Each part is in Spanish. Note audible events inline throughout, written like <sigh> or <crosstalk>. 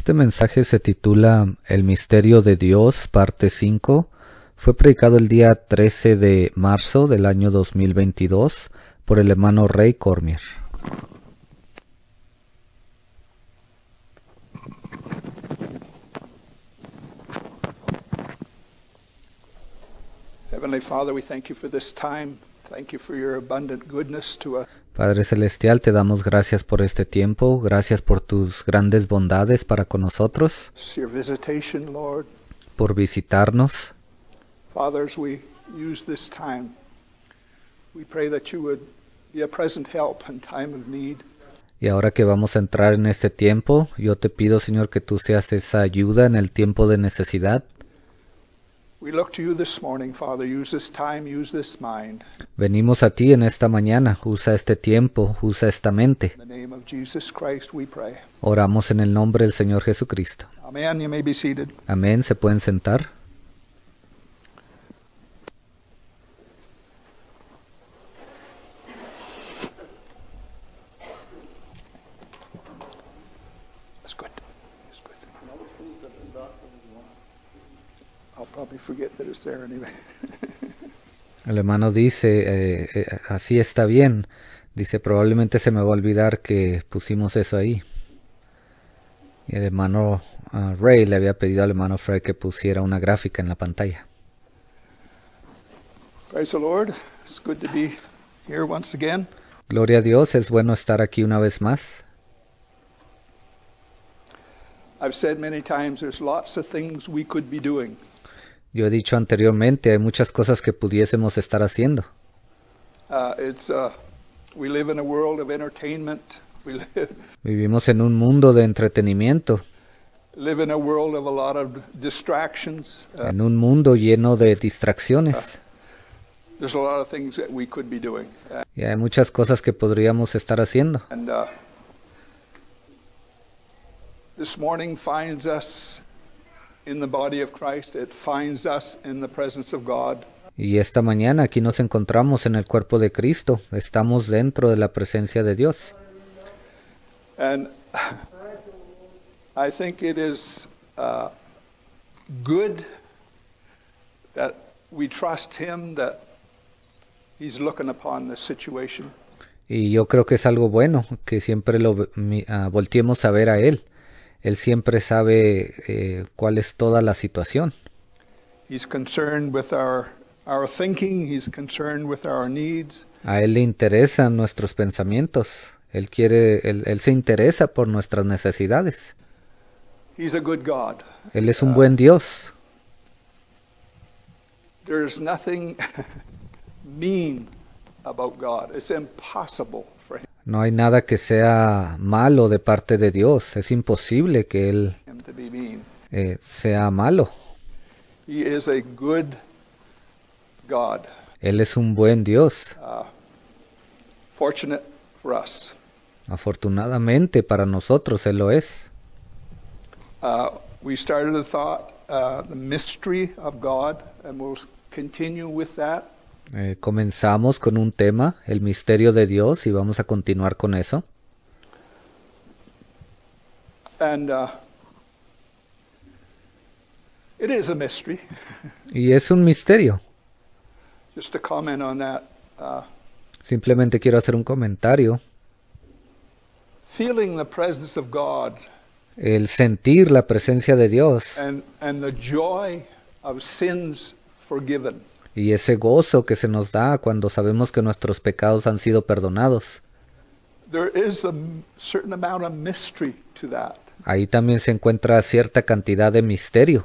Este mensaje se titula El misterio de Dios, parte 5. Fue predicado el día 13 de marzo del año 2022 por el hermano Rey Cormier. Heavenly Father, we thank you for this time. Thank you for your abundant goodness to us. Padre Celestial, te damos gracias por este tiempo, gracias por tus grandes bondades para con nosotros, por visitarnos. Y ahora que vamos a entrar en este tiempo, yo te pido, Señor, que tú seas esa ayuda en el tiempo de necesidad. Venimos a ti en esta mañana. Usa este tiempo, usa esta mente. Oramos en el nombre del Señor Jesucristo. Amén. Se pueden sentar. <laughs> El hermano dice, eh, eh, así está bien. Dice, probablemente se me va a olvidar que pusimos eso ahí. Y el hermano ah, Ray le había pedido al hermano Fred que pusiera una gráfica en la pantalla. Gloria a Dios, es bueno estar aquí una vez más. I've said many times there's lots of things we could be doing. Yo he dicho anteriormente, hay muchas cosas que pudiésemos estar haciendo. Vivimos en un mundo de entretenimiento. En un mundo lleno de distracciones. Y hay muchas cosas que podríamos estar haciendo. Uh, this morning finds us y esta mañana aquí nos encontramos en el cuerpo de Cristo, estamos dentro de la presencia de Dios. Y yo creo que es algo bueno que siempre lo ah, volteemos a ver a él. Él siempre sabe eh, cuál es toda la situación. A él le interesan nuestros pensamientos. Él quiere, él, él se interesa por nuestras necesidades. He's a good God. Él es un uh, buen Dios. there's nothing <laughs> mean about God. It's impossible no hay nada que sea malo de parte de Dios. Es imposible que Él eh, sea malo. Él es un buen Dios. Ah, Afortunadamente para nosotros Él lo es. Ah, we started the thought, ah, the mystery of God, and we'll eh, comenzamos con un tema, el misterio de Dios, y vamos a continuar con eso. And, uh, it is a mystery. <laughs> y es un misterio. Just to comment on that, uh, Simplemente quiero hacer un comentario. Feeling the presence of God, el sentir la presencia de Dios and, and the joy of sins forgiven y ese gozo que se nos da cuando sabemos que nuestros pecados han sido perdonados. Ahí también se encuentra cierta cantidad de misterio.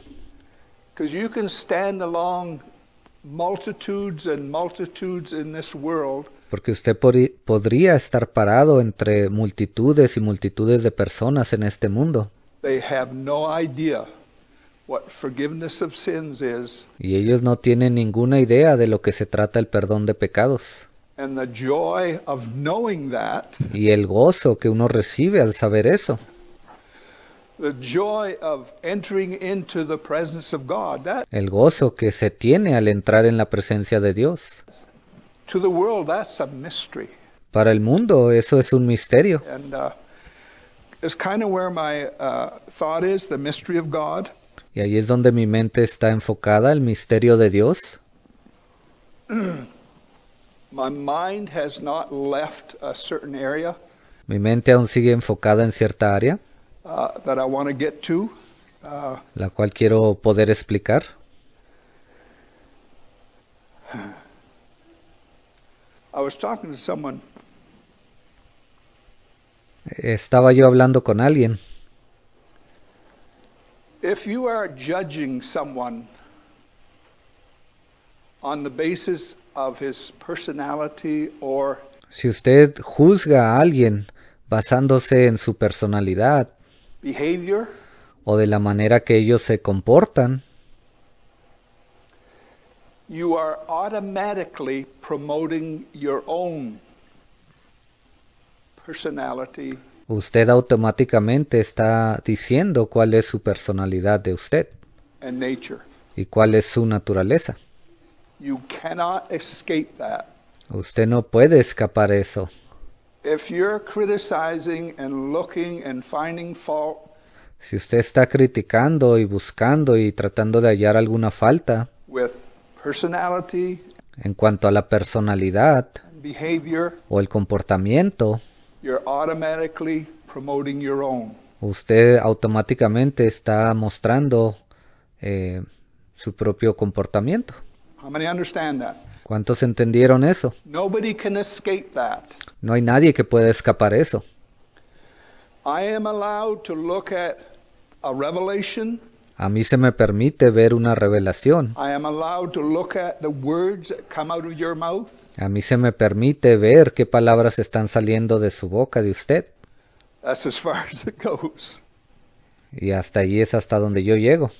Porque usted podría estar parado entre multitudes y multitudes de personas en este mundo. They have no idea y ellos no tienen ninguna idea de lo que se trata el perdón de pecados. Y el gozo que uno recibe al saber eso. El gozo que se tiene al entrar en la presencia de Dios. Para el mundo eso es un misterio. Uh, y ahí es donde mi mente está enfocada, el misterio de Dios. <clears throat> Mi mente aún sigue enfocada en cierta área. Uh, uh, la cual quiero poder explicar. Estaba yo hablando con alguien. If you are judging someone on the basis of his personality or si usted juzga a alguien basándose en su personalidad o de la manera que ellos se comportan, you are automatically promoting your own personality usted automáticamente está diciendo cuál es su personalidad de usted y cuál es su naturaleza. Usted no puede escapar eso. si usted está criticando y buscando y tratando de hallar alguna falta en cuanto a la personalidad o el comportamiento, you're automatically promoting your own. Usted automáticamente está mostrando eh, su propio comportamiento. How many understand that? ¿Cuántos entendieron eso? Nobody can escape that. No hay nadie que pueda escapar eso. I am allowed to look at a revelation a mí se me permite ver una revelación. A mí se me permite ver qué palabras están saliendo de su boca de usted. <laughs> Y hasta ahí es hasta donde yo llego.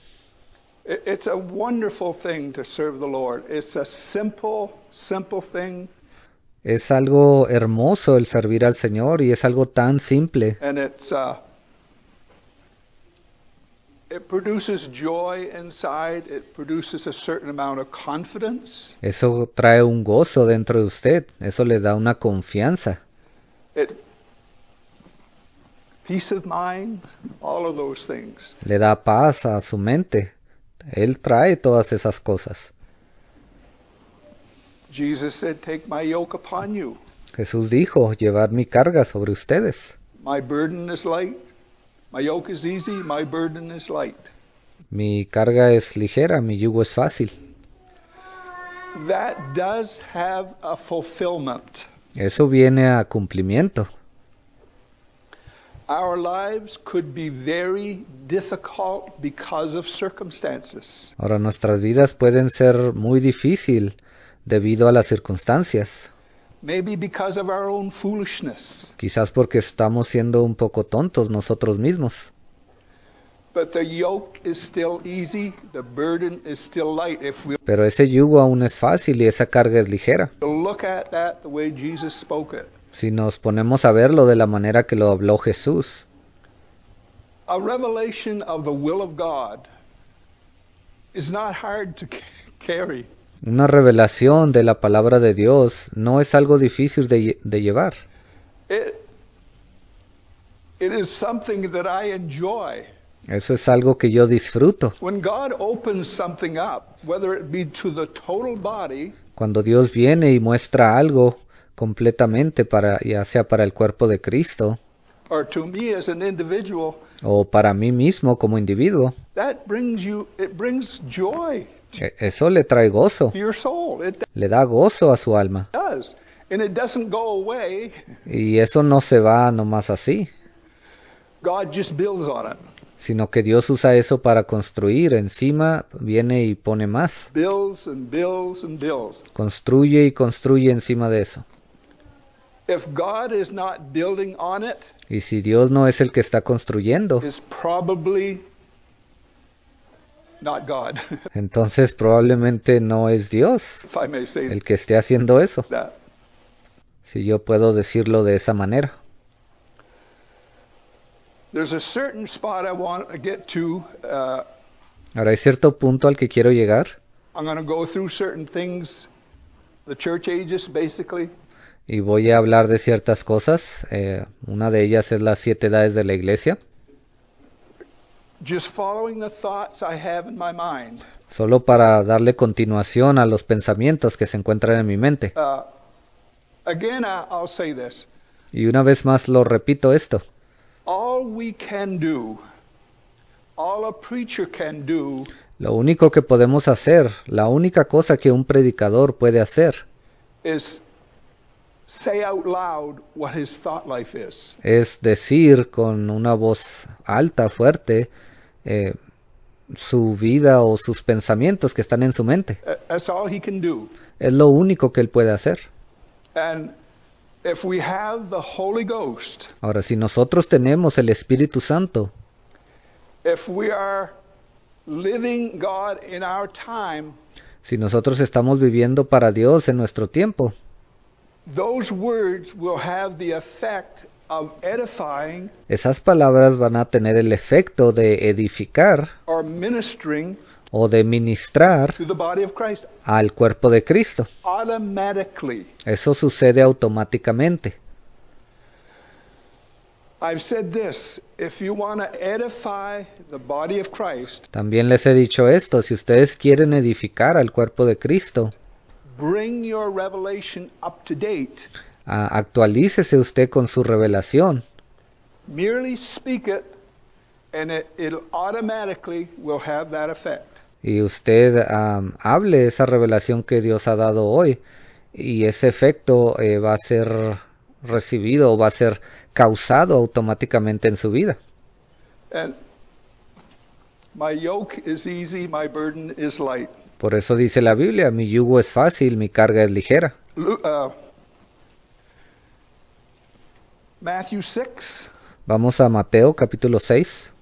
Es algo hermoso el servir al Señor y es algo tan simple. Uh, eso trae un gozo dentro de usted, eso le da una confianza. Le da paz a su mente. Él trae todas esas cosas. Jesús dijo, llevad mi carga sobre ustedes. My burden is light. Mi carga es ligera, mi yugo es fácil. Eso viene a cumplimiento. Ahora nuestras vidas pueden ser muy difícil debido a las circunstancias. Quizás porque estamos siendo un poco tontos nosotros mismos. Pero ese yugo aún es fácil y esa carga es ligera. Si nos ponemos a verlo de la manera que lo habló Jesús. Una revelación de la palabra de Dios no es algo difícil de, llevar. Eso es algo que yo disfruto. Cuando Dios viene y muestra algo completamente ya sea para el cuerpo de Cristo o para mí mismo como individuo. Eh, eso le trae gozo. Le da gozo a su alma. Y eso no se va nomás así. Sino que Dios usa eso para construir. Encima viene y pone más. Construye y construye encima de eso. Y si Dios no es el que está construyendo, <laughs> Entonces probablemente no es Dios el que esté haciendo eso. Si yo puedo decirlo de esa manera. Uh, Ahora hay cierto punto al que quiero llegar. Y voy a hablar de ciertas cosas. Eh, una de ellas es las siete edades de la iglesia. Solo para darle continuación a los pensamientos que se encuentran en mi mente. Uh, y una vez más lo repito esto. Lo único que podemos hacer, la única cosa que un predicador puede hacer es es decir con una voz alta, fuerte, eh, su vida o sus pensamientos que están en su mente. Es lo único que él puede hacer. Ahora, si nosotros tenemos el Espíritu Santo, si nosotros estamos viviendo para Dios en nuestro tiempo, esas palabras van a tener el efecto de edificar o de ministrar al cuerpo de Cristo. Eso sucede automáticamente. También les he dicho esto, si ustedes quieren edificar al cuerpo de Cristo, Bring your revelation up to date. Uh, actualícese usted con su revelación. Merely speak it and it, it'll automatically will have that effect. Y usted um, hable esa revelación que Dios ha dado hoy y ese efecto eh, va a ser recibido o va a ser causado automáticamente en su vida. And my yoke is easy, my burden is light. Por eso dice la Biblia, mi yugo es fácil, mi carga es ligera. Uh, Matthew 6. Vamos a Mateo capítulo 6.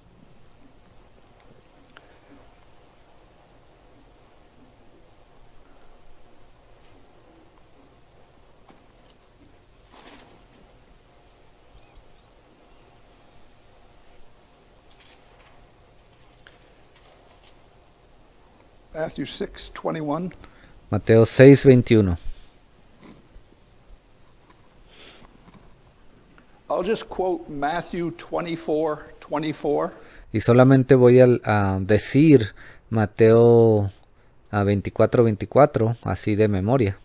Matthew 6, 21. Mateo 6, 21. I'll just quote Matthew 24, 24. Y solamente voy a, a decir Mateo a 24, 24, así de memoria.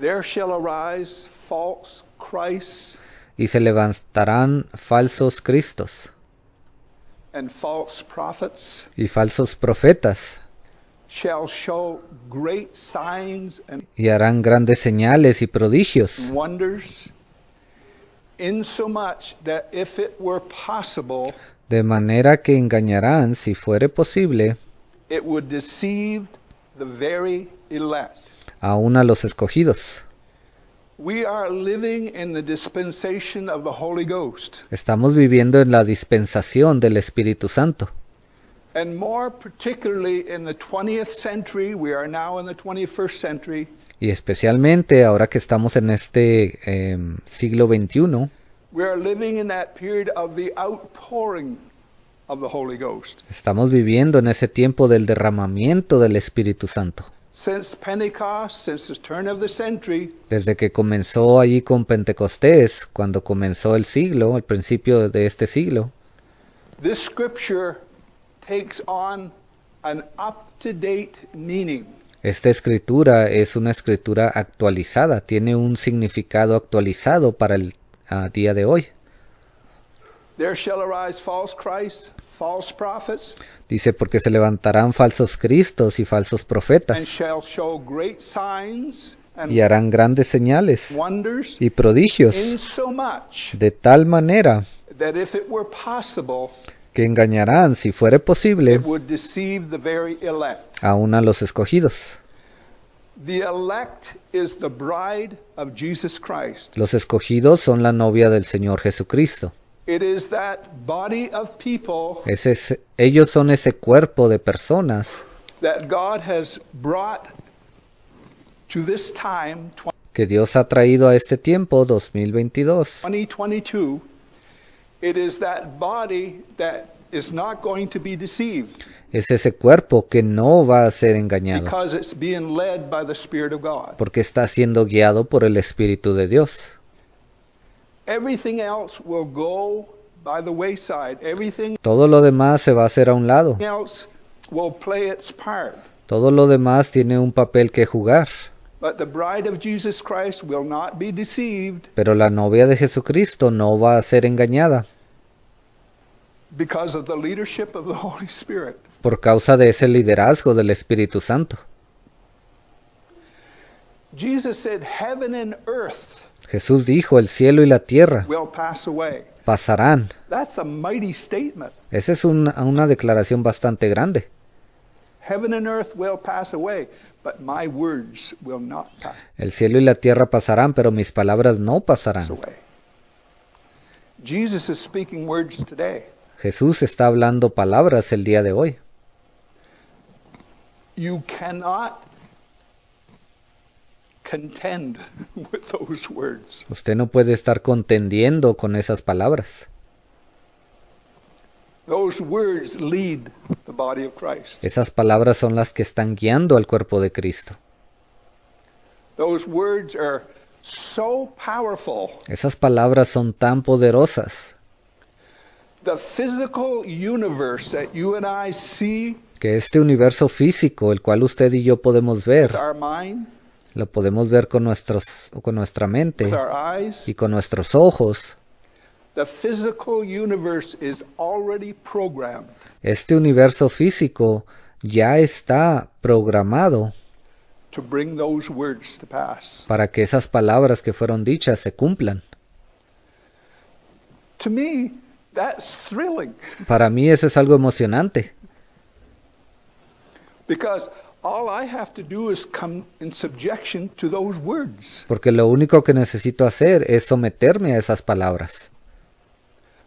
There shall arise false Christ y se levantarán falsos cristos and false prophets y falsos profetas y harán grandes señales y prodigios. De manera que engañarán, si fuere posible, aún a los escogidos. Estamos viviendo en la dispensación del Espíritu Santo. And more particularly in the 20th century, we are now in the 21st century. Y especialmente ahora que estamos en este eh, siglo 21. we are living in that period of the outpouring of the Holy Ghost. Estamos viviendo en ese tiempo del derramamiento del Espíritu Santo. Since Pentecost, since the turn of the century, Desde que comenzó allí con Pentecostés, cuando comenzó el siglo, el principio de este siglo, this scripture esta escritura es una escritura actualizada, tiene un significado actualizado para el día de hoy. Dice, porque se levantarán falsos cristos y falsos profetas, y harán grandes señales y prodigios, de tal manera that if it were que engañarán, si fuere posible, aún a los escogidos. Los escogidos son la novia del Señor Jesucristo. ese, ellos son ese cuerpo de personas que Dios ha traído a este tiempo 2022 es ese cuerpo que no va a ser engañado. Porque está siendo guiado por el Espíritu de Dios. Todo lo demás se va a hacer a un lado. Todo lo demás tiene un papel que jugar. Pero la novia de Jesucristo no va a ser engañada. Por causa de ese liderazgo del Espíritu Santo. Jesús dijo, el cielo y la tierra pasarán. Esa es una, una declaración bastante grande. El cielo y la tierra pasarán, pero mis palabras no pasarán. Jesús está hablando palabras el día de hoy. <laughs> Usted no puede estar contendiendo con esas palabras. Esas palabras son las que están guiando al cuerpo de Cristo. Esas palabras son tan poderosas. que este universo físico, el cual usted y yo podemos ver, lo podemos ver con, con nuestra mente y con nuestros ojos, este universo físico ya está programado para que esas palabras que fueron dichas se cumplan. Para mí eso es algo emocionante. Porque lo único que necesito hacer es someterme a esas palabras.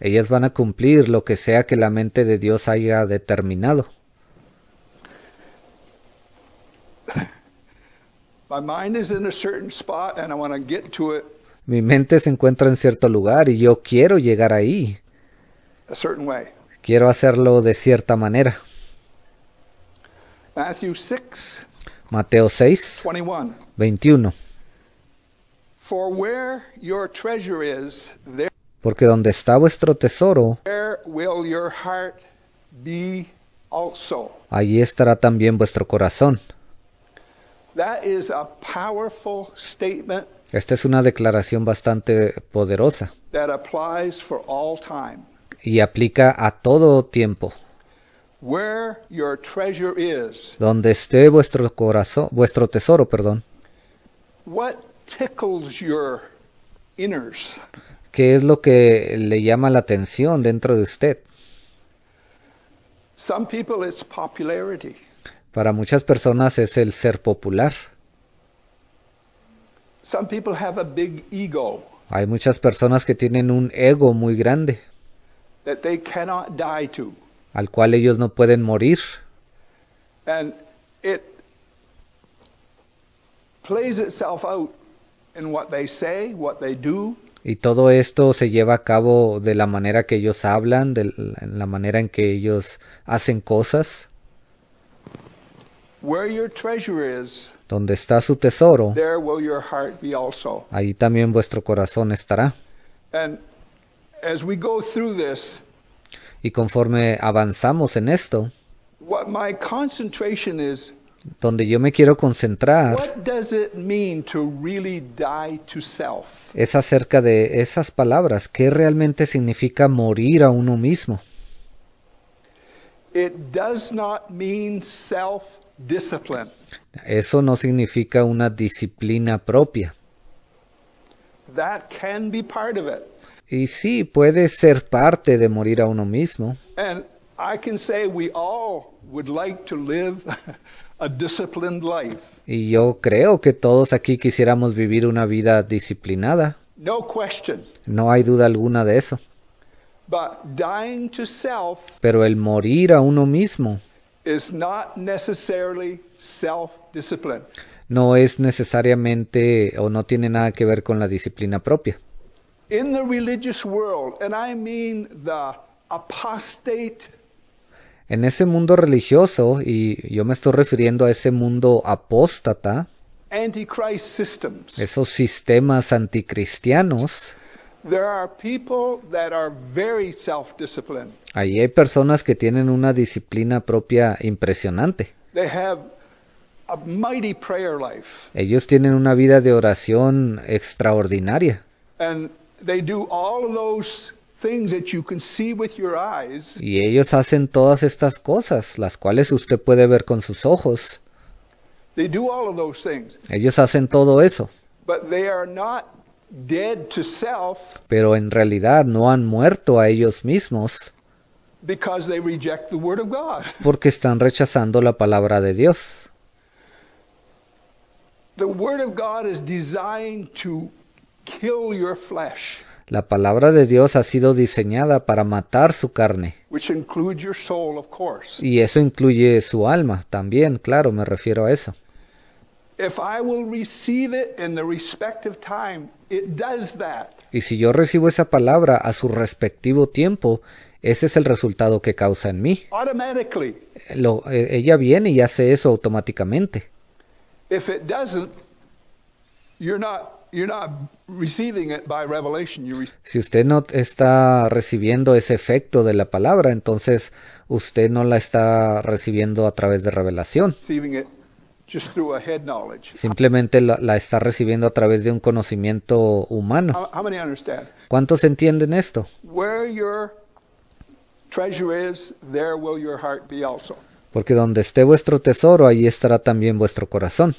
Ellas van a cumplir lo que sea que la mente de Dios haya determinado. Mi mente se encuentra en cierto lugar y yo quiero llegar ahí. Quiero hacerlo de cierta manera. Mateo 6, 21. Porque donde está vuestro tesoro, allí estará también vuestro corazón. Esta es una declaración bastante poderosa y aplica a todo tiempo. Donde esté vuestro corazón, vuestro tesoro, perdón. What ¿Qué es lo que le llama la atención dentro de usted? Para muchas personas es el ser popular. Hay muchas personas que tienen un ego muy grande. Al cual ellos no pueden morir. And it plays itself out y todo esto se lleva a cabo de la manera que ellos hablan, de la manera en que ellos hacen cosas. Donde está su tesoro, ahí también vuestro corazón estará. y conforme avanzamos en esto, what my concentration donde yo me quiero concentrar es acerca de esas palabras. ¿Qué realmente significa morir a uno mismo? Eso no significa una disciplina propia. Y sí, puede ser parte de morir a uno mismo. Y yo creo que todos aquí quisiéramos vivir una vida disciplinada. No hay duda alguna de eso. Pero el morir a uno mismo no es necesariamente o no tiene nada que ver con la disciplina propia. En el mundo religioso, y I mean the apostate en ese mundo religioso, y yo me estoy refiriendo a ese mundo apóstata, esos sistemas anticristianos, Ahí hay personas que tienen una disciplina propia impresionante. Ellos tienen una vida de oración extraordinaria. And they do all y ellos hacen todas estas cosas, las cuales usted puede ver con sus ojos. Ellos hacen todo eso. Pero en realidad no han muerto a ellos mismos. <laughs> Porque están rechazando la palabra de Dios. The word of God is designed to kill your flesh. La palabra de Dios ha sido diseñada para matar su carne. Y eso incluye su alma también, claro, me refiero a eso. Y si yo recibo esa palabra a su respectivo tiempo, ese es el resultado que causa en mí. E, ella viene y hace eso automáticamente. you're not si usted no está recibiendo ese efecto de la palabra, entonces usted no la está recibiendo a través de revelación. Simplemente la, está recibiendo a través de un conocimiento humano. ¿Cuántos entienden esto? Porque donde esté vuestro tesoro, allí estará también vuestro corazón.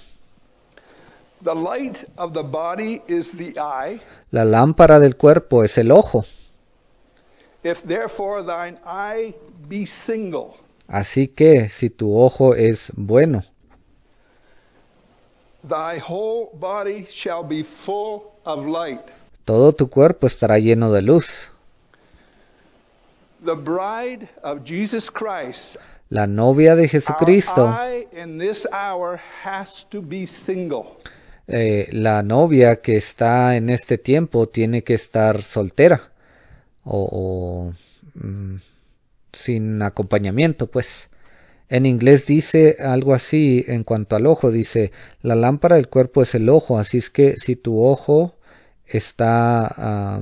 The light of the body is the eye. La lámpara del cuerpo es el ojo. If therefore thine eye be single. Así que si tu ojo es bueno. Thy whole body shall be full of light. Todo tu cuerpo estará lleno de luz. The bride of Jesus Christ. La novia de Jesucristo. in this hour has to be single. Eh, la novia que está en este tiempo tiene que estar soltera o, mm, sin acompañamiento, pues. En inglés dice algo así en cuanto al ojo, dice, la lámpara del cuerpo es el ojo, así es que si tu ojo está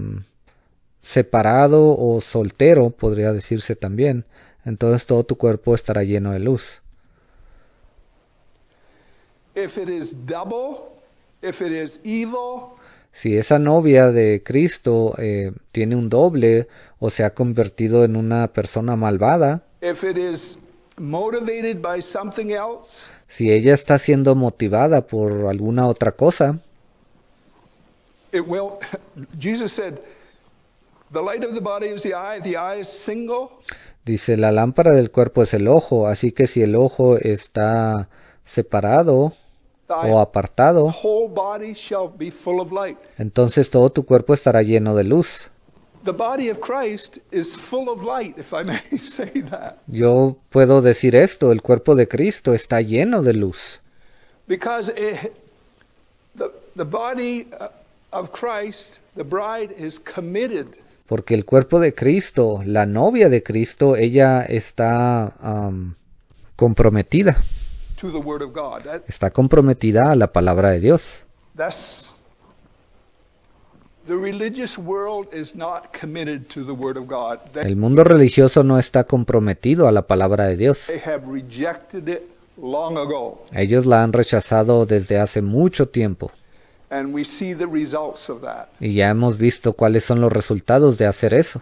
separado o soltero, podría decirse también, entonces todo tu cuerpo estará lleno de luz. If it is si esa novia de Cristo eh, tiene un doble o se ha convertido en una persona malvada, si ella está siendo motivada por alguna otra cosa, Dice, la lámpara del cuerpo es el ojo, así que si el ojo está separado, o apartado, entonces todo tu cuerpo estará lleno de luz. Yo puedo decir esto, el cuerpo de Cristo está lleno de luz. Porque el cuerpo de Cristo, la novia de Cristo, ella está um, comprometida. Está comprometida a la palabra de Dios. El mundo religioso no está comprometido a la palabra de Dios. Ellos la han rechazado desde hace mucho tiempo. Y ya hemos visto cuáles son los resultados de hacer eso.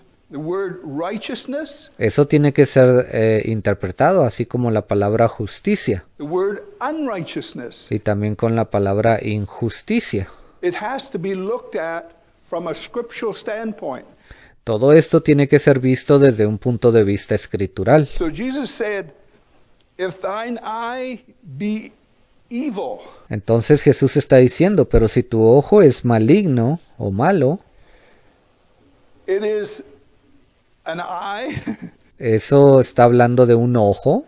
Eso tiene que ser eh, interpretado, así como la palabra justicia. Y también con la palabra injusticia. Todo esto tiene que ser visto desde un punto de vista escritural. Entonces Jesús está diciendo, pero si tu ojo es maligno o malo, eso está hablando de un ojo.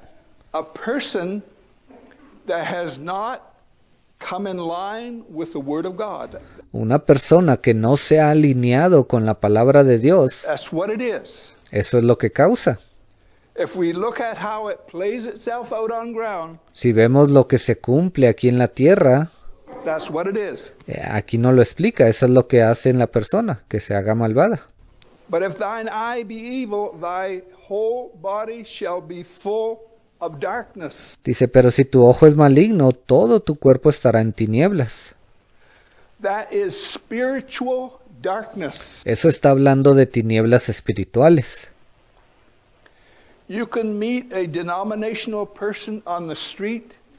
Una persona que no se ha alineado con la palabra de Dios. Eso es lo que causa. Si vemos lo que se cumple aquí en la tierra, eh, aquí no lo explica, eso es lo que hace en la persona, que se haga malvada. Dice, pero si tu ojo es maligno, todo tu cuerpo estará en tinieblas. Eso está hablando de tinieblas espirituales.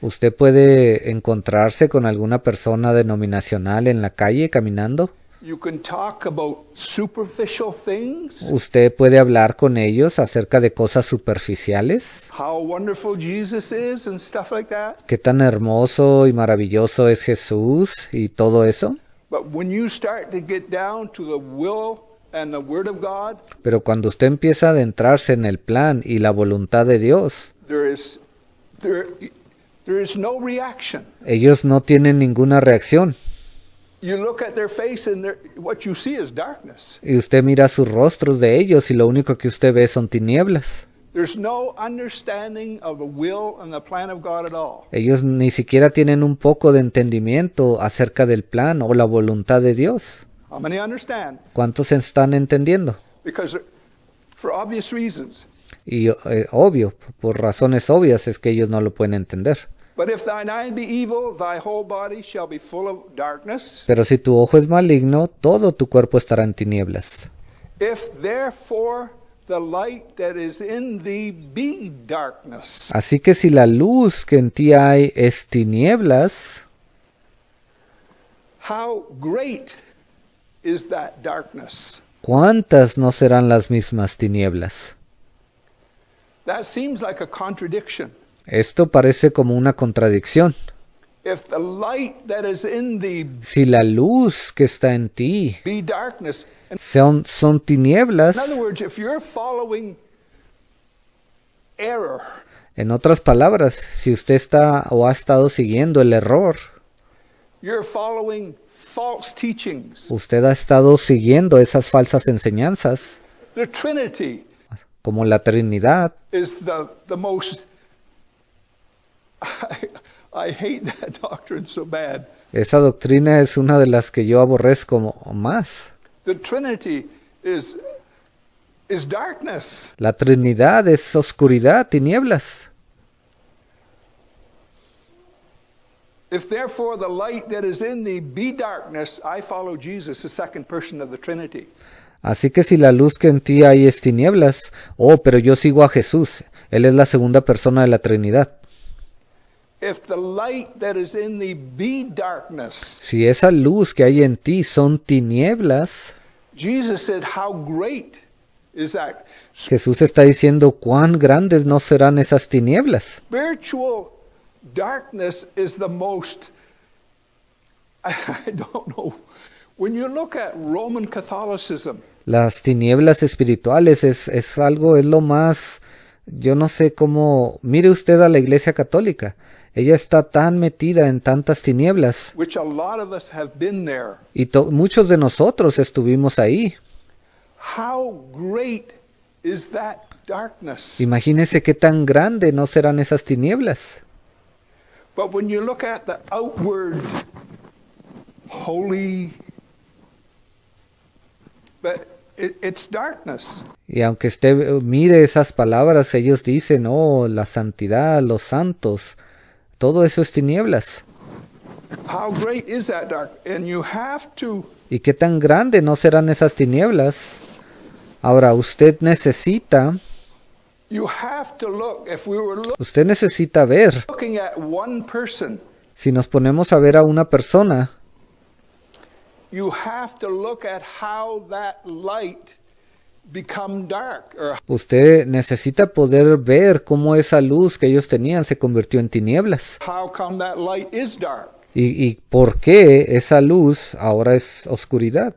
Usted puede encontrarse con alguna persona denominacional en la calle caminando. Usted puede hablar con ellos acerca de cosas superficiales. Qué tan hermoso y maravilloso es Jesús y todo eso. Pero cuando usted empieza a adentrarse en el plan y la voluntad de Dios, ellos no tienen ninguna reacción. Y usted mira sus rostros de ellos y lo único que usted ve son tinieblas. Ellos ni siquiera tienen un poco de entendimiento acerca del plan o la voluntad de Dios. ¿Cuántos están entendiendo? Y eh, obvio, por razones obvias es que ellos no lo pueden entender. Pero si tu ojo es maligno, todo tu cuerpo estará en tinieblas. Así que si la luz que en ti hay es tinieblas, ¿Cuántas no serán las mismas tinieblas? That seems like a contradiction. Esto parece como una contradicción. Si la luz que está en ti son, tinieblas, en otras palabras, si usted está o ha estado siguiendo el error, usted ha estado siguiendo esas falsas enseñanzas, como la Trinidad, es la más <laughs> Esa doctrina es una de las que yo aborrezco más. La Trinidad es oscuridad, tinieblas. If therefore the light that is in thee be darkness, I follow Jesus, the second person of the Trinity. Así que si la luz que en ti hay es tinieblas, oh, pero yo sigo a Jesús, Él es la segunda persona de la Trinidad. Si esa luz que hay en ti son tinieblas, Jesús está diciendo cuán grandes no serán esas tinieblas. Las tinieblas espirituales es, es algo, es lo más, yo no sé cómo, mire usted a la iglesia católica ella está tan metida en tantas tinieblas. Y muchos de nosotros estuvimos ahí. Imagínese qué tan grande no serán esas tinieblas. But when you look Y aunque usted mire esas palabras, ellos dicen, "Oh, la santidad, los santos." Todo eso es tinieblas. ¿Y qué tan grande no serán esas tinieblas? Ahora, usted necesita... Usted necesita ver. Si nos ponemos a ver a una persona, Usted necesita poder ver cómo esa luz que ellos tenían se convirtió en tinieblas. ¿Y, y por qué esa luz ahora es oscuridad?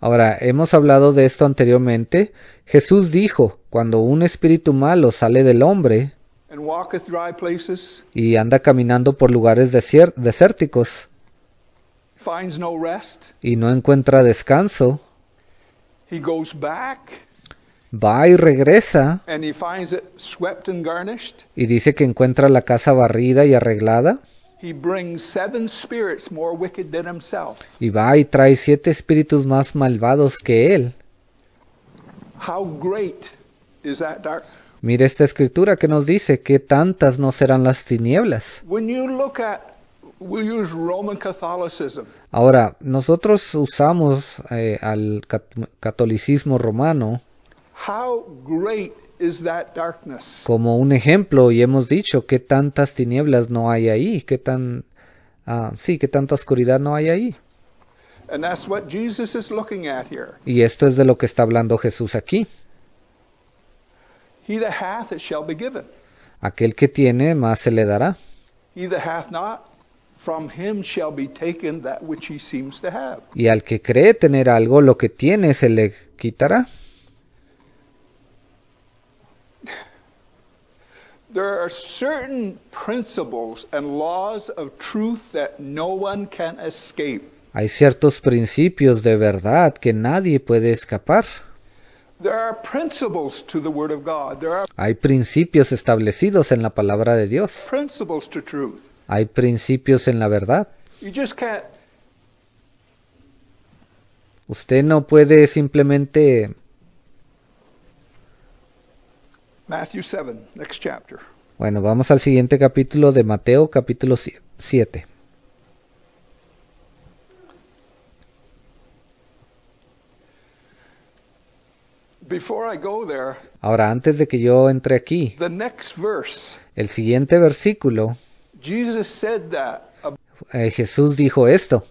Ahora, hemos hablado de esto anteriormente. Jesús dijo, cuando un espíritu malo sale del hombre y anda caminando por lugares desérticos, y no encuentra descanso, va y regresa y dice que encuentra la casa barrida y arreglada. Y va y trae siete espíritus más malvados que él. Mire esta escritura que nos dice que tantas no serán las tinieblas. Ahora, nosotros usamos eh, al catolicismo romano como un ejemplo y hemos dicho que tantas tinieblas no hay ahí, qué tan ah, sí, que tanta oscuridad no hay ahí. Y esto es de lo que está hablando Jesús aquí. Aquel que tiene, más se le dará from him shall be taken that which he seems to have. Y al que cree tener algo, lo que tiene se le quitará. There are certain principles and laws of truth that no one can escape. Hay ciertos principios de verdad que nadie puede escapar. There are principles to the word of God. Hay principios establecidos en la palabra de Dios. Principles to truth. Hay principios en la verdad. Usted no puede simplemente... Bueno, vamos al siguiente capítulo de Mateo, capítulo 7. Ahora, antes de que yo entre aquí, el siguiente versículo eh, Jesús dijo esto.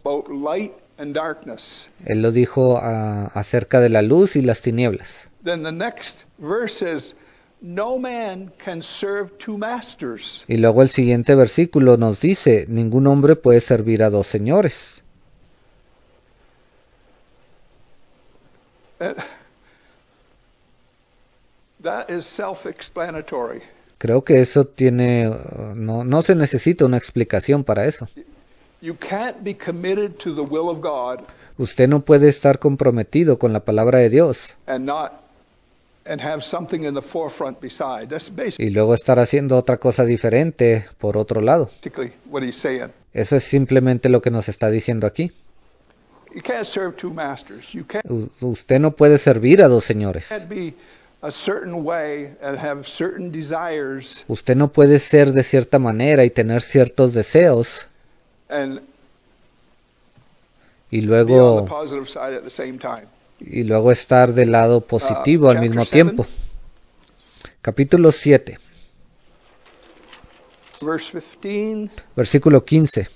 Él lo dijo ah, acerca de la luz y las tinieblas. Y luego el siguiente versículo nos dice, ningún hombre puede servir a dos señores. Eh, that is self-explanatory. Creo que eso tiene, no, no se necesita una explicación para eso. Usted no puede estar comprometido con la palabra de Dios y luego estar haciendo otra cosa diferente por otro lado. Eso es simplemente lo que nos está diciendo aquí. usted no puede servir a dos señores. Usted no puede ser de cierta manera y tener ciertos deseos y luego y luego estar del lado uh, positivo al mismo tiempo. Capítulo 7. Versículo 15.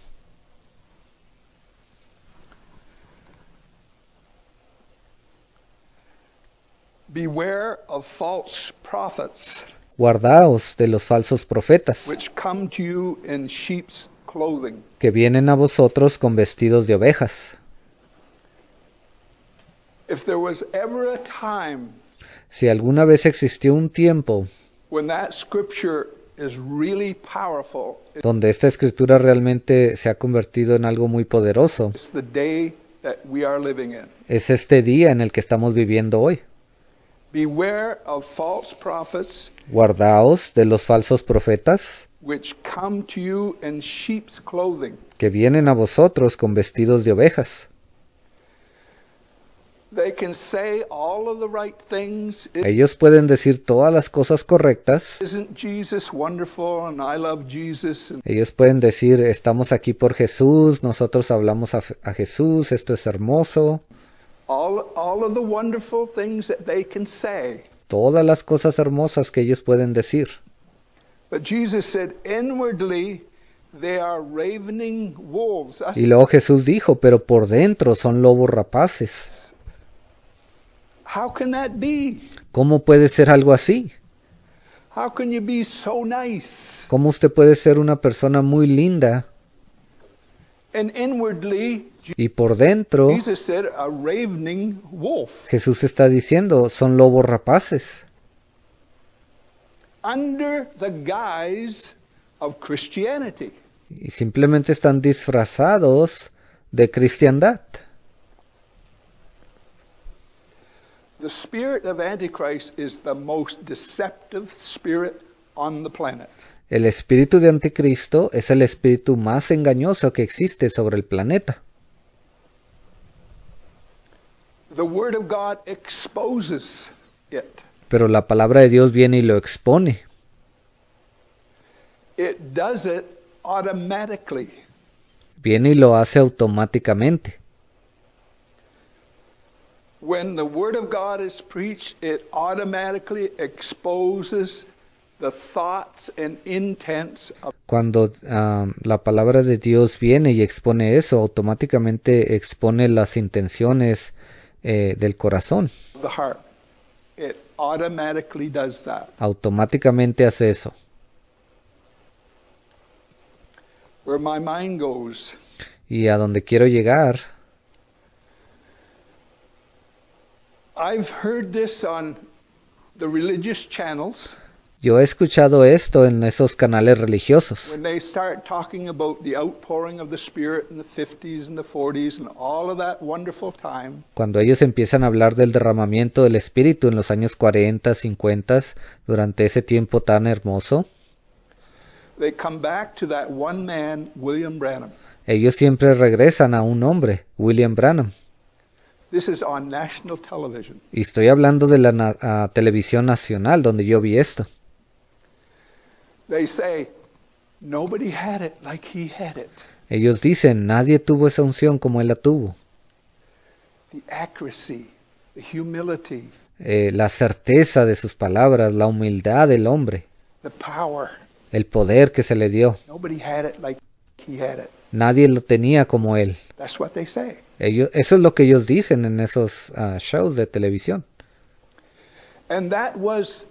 Beware of false prophets, Guardaos de los falsos profetas which come to you in sheep's clothing, que vienen a vosotros con vestidos de ovejas. If there was ever a time Si alguna vez existió un tiempo when that scripture is really powerful, donde esta escritura realmente se ha convertido en algo muy poderoso, the day that we are living in. es este día en el que estamos viviendo hoy. Guardaos de los falsos profetas que vienen a vosotros con vestidos de ovejas. Ellos pueden decir todas las cosas correctas. Ellos pueden decir, estamos aquí por Jesús, nosotros hablamos a, a Jesús, esto es hermoso. Todas las cosas hermosas que ellos pueden decir. Y luego Jesús dijo, pero por dentro son lobos rapaces. ¿Cómo puede ser algo así? ¿Cómo usted puede ser una persona muy linda? And inwardly, y por dentro, Jesús está diciendo, son lobos rapaces. Y simplemente están disfrazados de cristiandad. El espíritu de Anticristo es el espíritu más engañoso que existe sobre el planeta. Pero la palabra de Dios viene y lo expone. Viene y lo hace automáticamente. Cuando la palabra de Dios viene y expone eso, automáticamente expone las intenciones eh, del corazón. It automatically does that. Automáticamente hace eso. Where my mind goes. y a donde quiero llegar. I've heard this on the religious channels. Yo he escuchado esto en esos canales religiosos. Cuando ellos empiezan a hablar del derramamiento del Espíritu en los años 40, 50, durante ese tiempo tan hermoso, ellos siempre regresan a un hombre, William Branham. Y estoy hablando de la televisión nacional donde yo vi esto. Ellos dicen, nadie tuvo esa unción como él la tuvo. Eh, la certeza de sus palabras, la humildad del hombre, el poder que se le dio. Nadie lo tenía como él. eso es lo que ellos dicen en esos ah, shows de televisión. And that was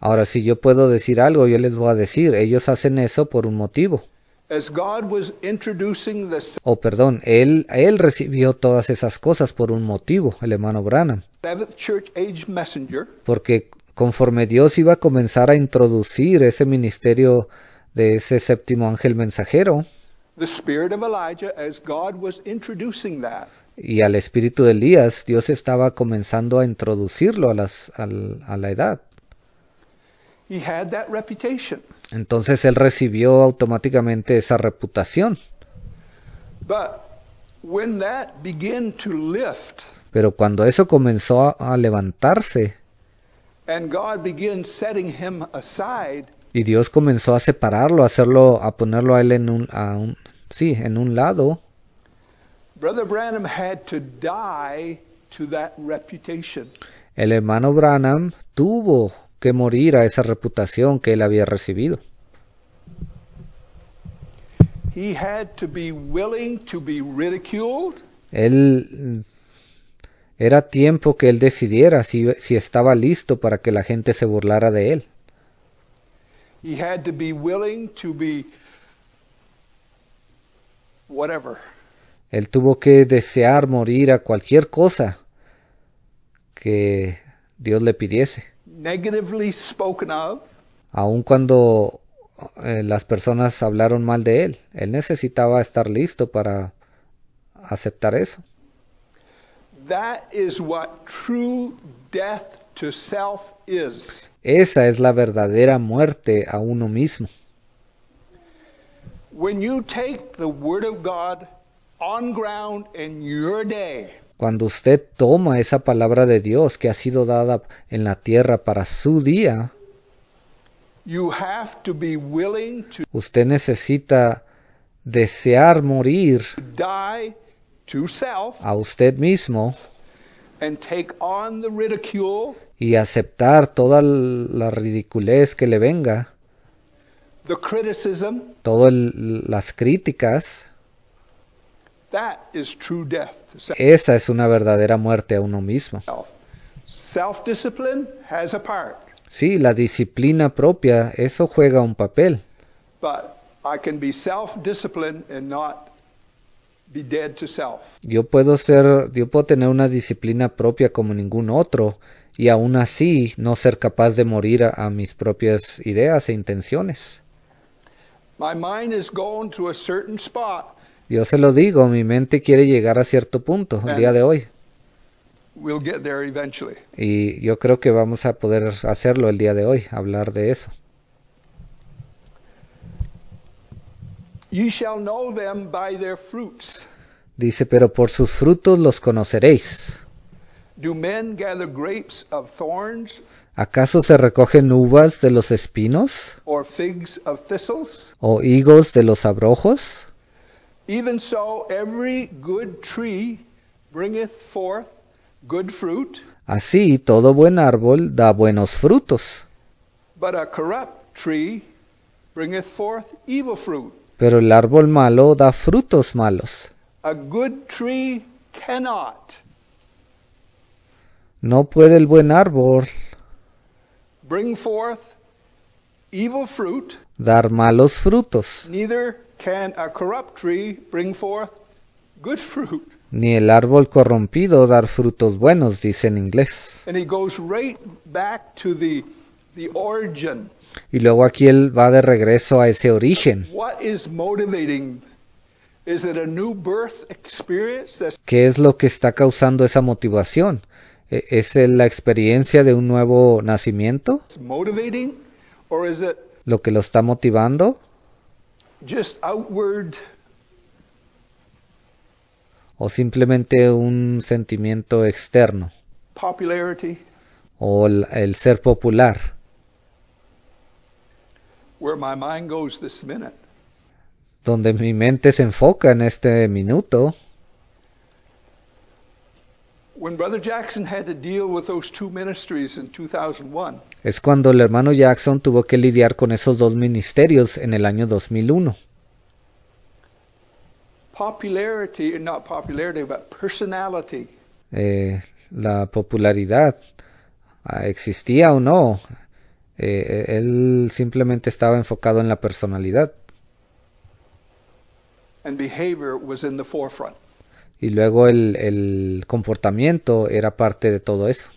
Ahora, si yo puedo decir algo, yo les voy a decir, ellos hacen eso por un motivo. O oh, perdón, él, él recibió todas esas cosas por un motivo, el hermano Branham. Porque conforme Dios iba a comenzar a introducir ese ministerio de ese séptimo ángel mensajero, y al espíritu de Elías, Dios estaba comenzando a introducirlo a, las, a la edad. Entonces él recibió automáticamente esa reputación. Pero cuando eso comenzó a, levantarse y Dios comenzó a separarlo, a hacerlo, a ponerlo a él en un, a un sí, en un lado. El hermano Branham tuvo que morir a esa reputación que él había recibido. era tiempo que él decidiera si, si, estaba listo para que la gente se burlara de él. He had to be willing to be whatever. Él tuvo que desear morir a cualquier cosa que Dios le pidiese. Aun cuando eh, las personas hablaron mal de él, él necesitaba estar listo para aceptar eso. Esa es la verdadera muerte a uno mismo. When you take the word of God cuando usted toma esa palabra de Dios que ha sido dada en la tierra para su día, usted necesita desear morir a usted mismo y aceptar toda la ridiculez que le venga, todas las críticas, esa es una verdadera muerte a uno mismo. Sí, la disciplina propia, eso juega un papel. Yo puedo ser, yo puedo tener una disciplina propia como ningún otro y aún así no ser capaz de morir a, mis propias ideas e intenciones. My mind is going to a certain spot yo se lo digo, mi mente quiere llegar a cierto punto el día de hoy. Y yo creo que vamos a poder hacerlo el día de hoy, hablar de eso. Dice, pero por sus frutos los conoceréis. ¿Acaso se recogen uvas de los espinos? ¿O higos de los abrojos? Even so, every good tree bringeth forth good fruit. Así, todo buen árbol da buenos frutos. But a corrupt tree bringeth forth evil fruit. Pero el árbol malo da frutos malos. A good tree cannot. No puede el buen árbol bring forth evil fruit, dar malos frutos. Neither ni el árbol corrompido dar frutos buenos, dice en inglés. Y luego aquí él va de regreso a ese origen. What ¿Qué es lo que está causando esa motivación? ¿E, ¿Es la experiencia de un nuevo nacimiento? lo que lo está motivando? o simplemente un sentimiento externo o el, ser popular donde mi mente se enfoca en este minuto es cuando el hermano Jackson tuvo que lidiar con esos dos ministerios en el año 2001. Popularity, not popularity, but personality. Eh, la popularidad ah, existía o no. Eh, él simplemente estaba enfocado en la personalidad. And behavior was in the forefront y luego el, el comportamiento era parte de todo eso.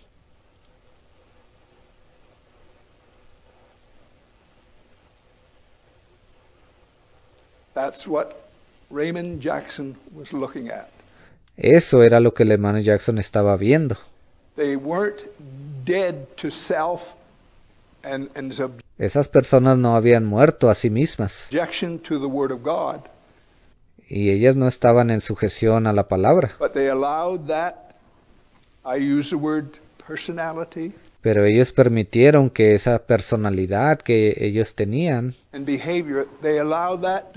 Eso era lo que Raymond Jackson estaba viendo. Esas personas no habían muerto a sí mismas y ellas no estaban en sujeción a la palabra. Pero ellos permitieron que esa personalidad que ellos tenían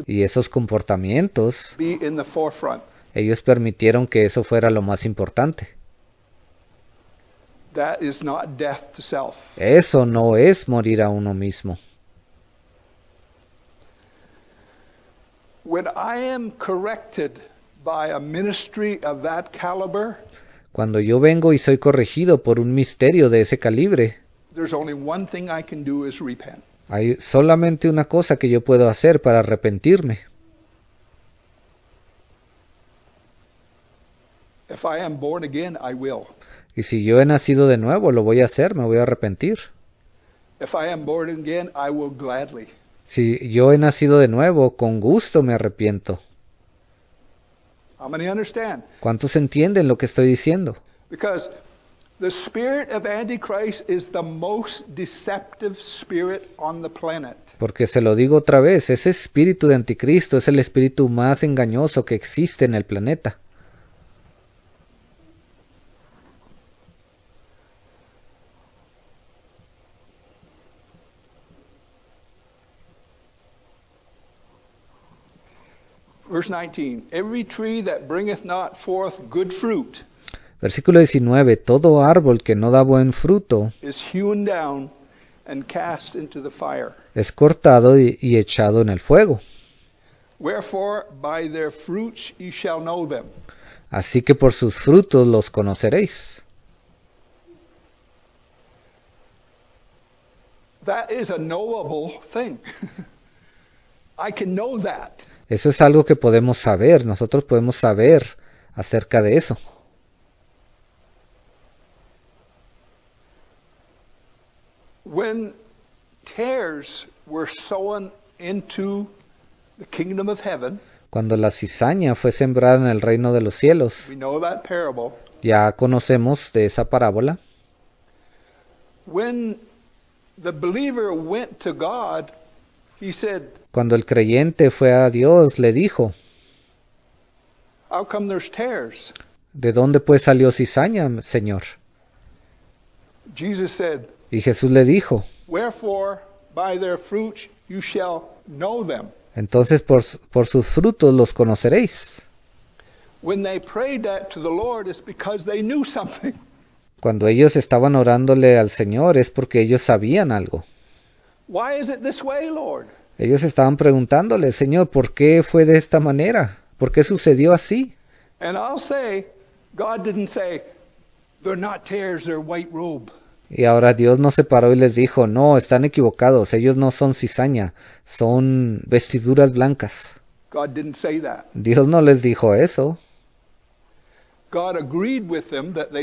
y esos comportamientos, ellos permitieron que eso fuera lo más importante. Eso no es morir a uno mismo. cuando yo vengo y soy corregido por un misterio de ese calibre, hay solamente una cosa que yo puedo hacer para arrepentirme. Y si yo he nacido de nuevo, lo voy a hacer, me voy a arrepentir. If I am born again, I will gladly. Si yo he nacido de nuevo, con gusto me arrepiento. ¿Cuántos entienden lo que estoy diciendo? Porque se lo digo otra vez, ese espíritu de anticristo es el espíritu más engañoso que existe en el planeta. Verse 19. Every tree that bringeth not forth good fruit. Versículo 19. Todo árbol que no da buen fruto is hewn down and cast into the fire. es cortado y, y echado en el fuego. Wherefore by their fruits ye shall know them. Así que por sus frutos los conoceréis. That is a knowable thing. <laughs> I can know that. Eso es algo que podemos saber, nosotros podemos saber acerca de eso. cuando la cizaña fue sembrada en el reino de los cielos. Ya conocemos de esa parábola. When the believer went to God, he cuando el creyente fue a Dios, le dijo, ¿De dónde pues salió cizaña, Señor? y Jesús le dijo, Entonces por, por sus frutos los conoceréis. <laughs> Cuando ellos estaban orándole al Señor es porque ellos sabían algo. Ellos estaban preguntándole, Señor, ¿por qué fue de esta manera? ¿Por qué sucedió así? Y ahora Dios no se paró y les dijo, no, están equivocados, ellos no son cizaña, son vestiduras blancas. Dios no les dijo eso.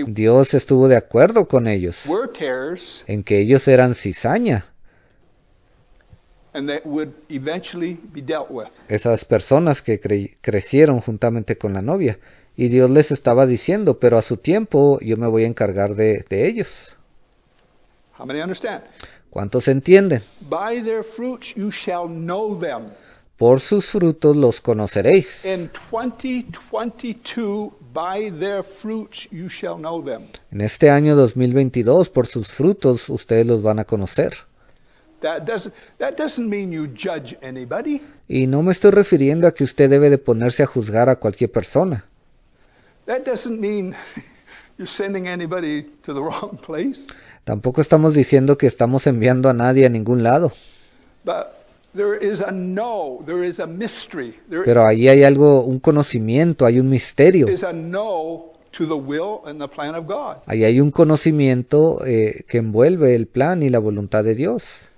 Dios estuvo de acuerdo con ellos en que ellos eran cizaña. Esas personas que crecieron juntamente con la novia. Y Dios les estaba diciendo, pero a su tiempo yo me voy a encargar de, ellos. ¿Cuántos entienden? Por sus frutos los conoceréis. En este año 2022, por sus frutos ustedes los van a conocer. Y no me estoy refiriendo a que usted debe de ponerse a juzgar a cualquier persona. Tampoco estamos diciendo que estamos enviando a nadie a ningún lado. Pero ahí hay algo, un conocimiento, hay un misterio. Ahí hay un conocimiento eh, que envuelve el plan y la voluntad de Dios.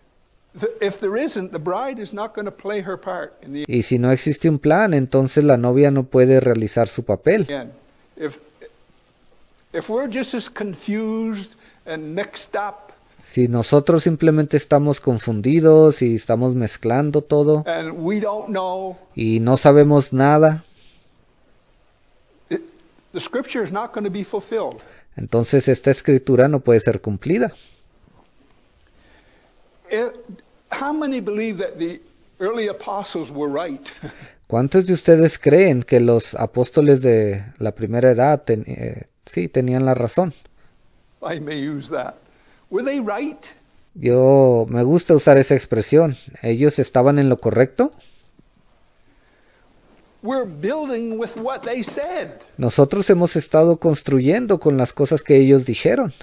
Y si no existe un plan, entonces la novia no puede realizar su papel. Si nosotros simplemente estamos confundidos y estamos mezclando todo y no sabemos nada, entonces esta escritura no puede ser cumplida. ¿Cuántos de ustedes creen que los apóstoles de la primera edad eh, sí tenían la razón? Yo me gusta usar esa expresión. ¿Ellos estaban en lo correcto? Nosotros hemos estado construyendo con las cosas que ellos dijeron.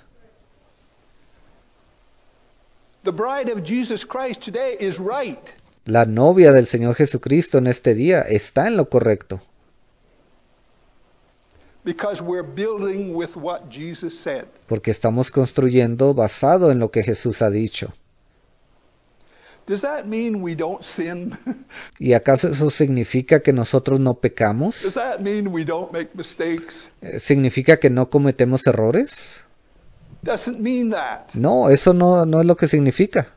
La novia del Señor Jesucristo en este día está en lo correcto. Porque estamos construyendo basado en lo que Jesús ha dicho. <laughs> ¿Y acaso eso significa que nosotros no pecamos? Eh, ¿Significa que no cometemos errores? No, eso no, no es lo que significa.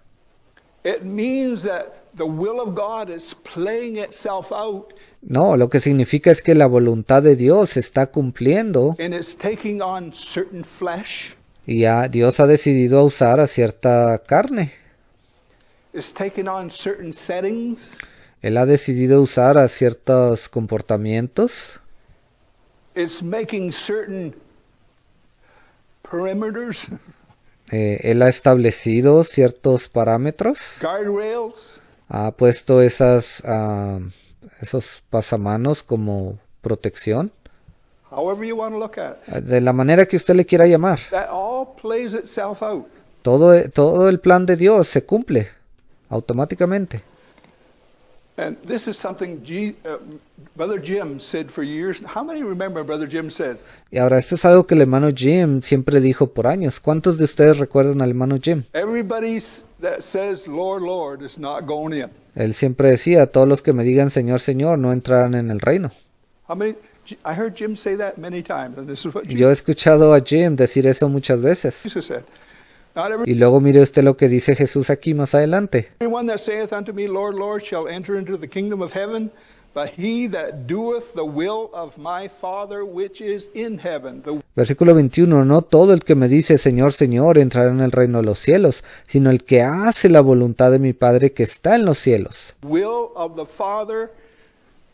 No, lo que significa es que la voluntad de Dios está cumpliendo. Y ya Dios ha decidido usar a cierta carne. Él ha decidido usar a ciertos comportamientos. making certain eh, él ha establecido ciertos parámetros. Ha puesto esas, ah, esos pasamanos como protección. De la manera que usted le quiera llamar. Todo, todo el plan de Dios se cumple automáticamente. Y ahora esto es algo que el hermano Jim siempre dijo por años. ¿Cuántos de ustedes recuerdan al hermano Jim? Él siempre decía, todos los que me digan Señor, Señor, no entrarán en el reino. Yo he escuchado a Jim decir eso muchas veces. Y luego mire usted lo que dice Jesús aquí más adelante. Versículo 21. No todo el que me dice Señor, Señor entrará en el reino de los cielos, sino el que hace la voluntad de mi Padre que está en los cielos.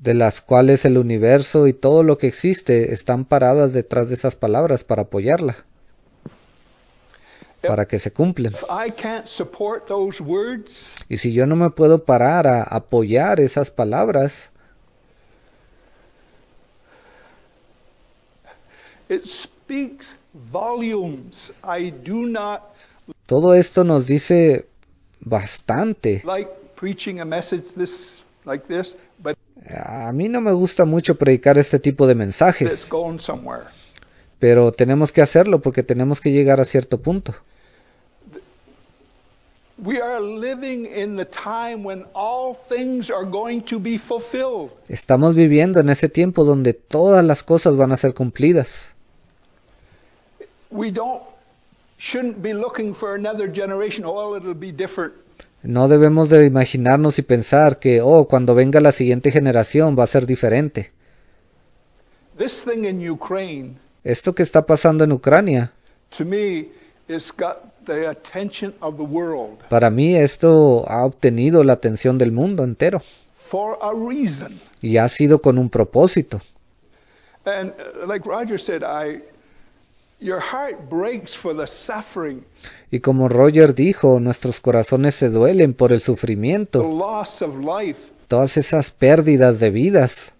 de las cuales el universo y todo lo que existe están paradas detrás de esas palabras para apoyarla, para que se cumplen. Y si yo no me puedo parar a apoyar esas palabras, todo esto nos dice bastante. A mí no me gusta mucho predicar este tipo de mensajes, pero tenemos que hacerlo porque tenemos que llegar a cierto punto. Estamos viviendo en ese tiempo donde todas las cosas van a ser cumplidas. We don't shouldn't be looking for another generation. Oh, it'll be different. No debemos de imaginarnos y pensar que, oh, cuando venga la siguiente generación va a ser diferente. Esto que está pasando en Ucrania, para mí esto ha obtenido la atención del mundo entero. Y ha sido con un propósito. And uh, like Roger said, y como Roger dijo, nuestros corazones se duelen por el sufrimiento, todas esas pérdidas de vidas.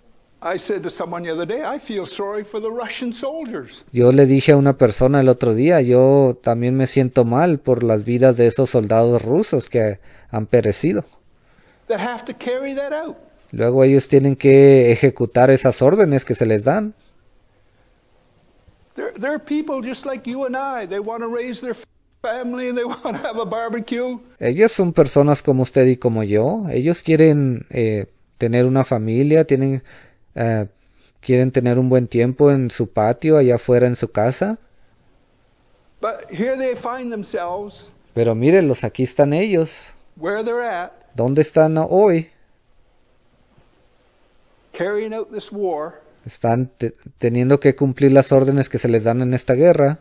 Yo le dije a una persona el otro día, yo también me siento mal por las vidas de esos soldados rusos que han perecido. Luego ellos tienen que ejecutar esas órdenes que se les dan. Ellos son personas como usted y como yo. Ellos quieren eh, tener una familia, tienen, eh, quieren tener un buen tiempo en su patio, allá afuera en su casa. Pero mírenlos, aquí están ellos. ¿Dónde están hoy? Carrying out this están teniendo que cumplir las órdenes que se les dan en esta guerra.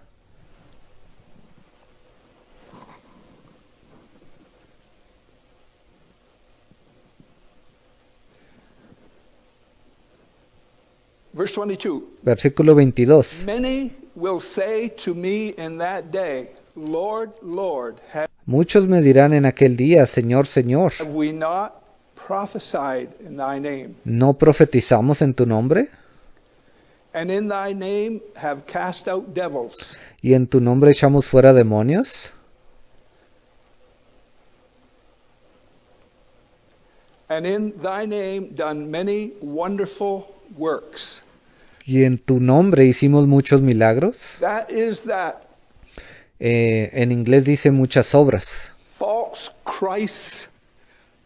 Versículo 22. Muchos me dirán en aquel día, Señor, Señor, ¿no profetizamos en tu nombre? And in thy name have cast out devils. Y en tu nombre echamos fuera demonios. And in thy name done many wonderful works. Y en tu nombre hicimos muchos milagros. That is that. Eh, en inglés dice muchas obras. False Christ,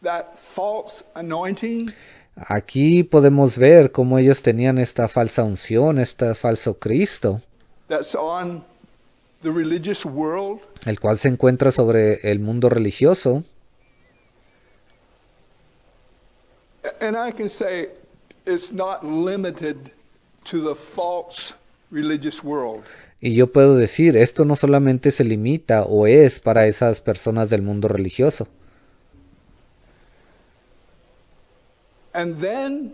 that false anointing. Aquí podemos ver cómo ellos tenían esta falsa unción, este falso Cristo, el cual se encuentra sobre el mundo religioso. Y yo puedo decir, esto no solamente se limita o es para esas personas del mundo religioso. And then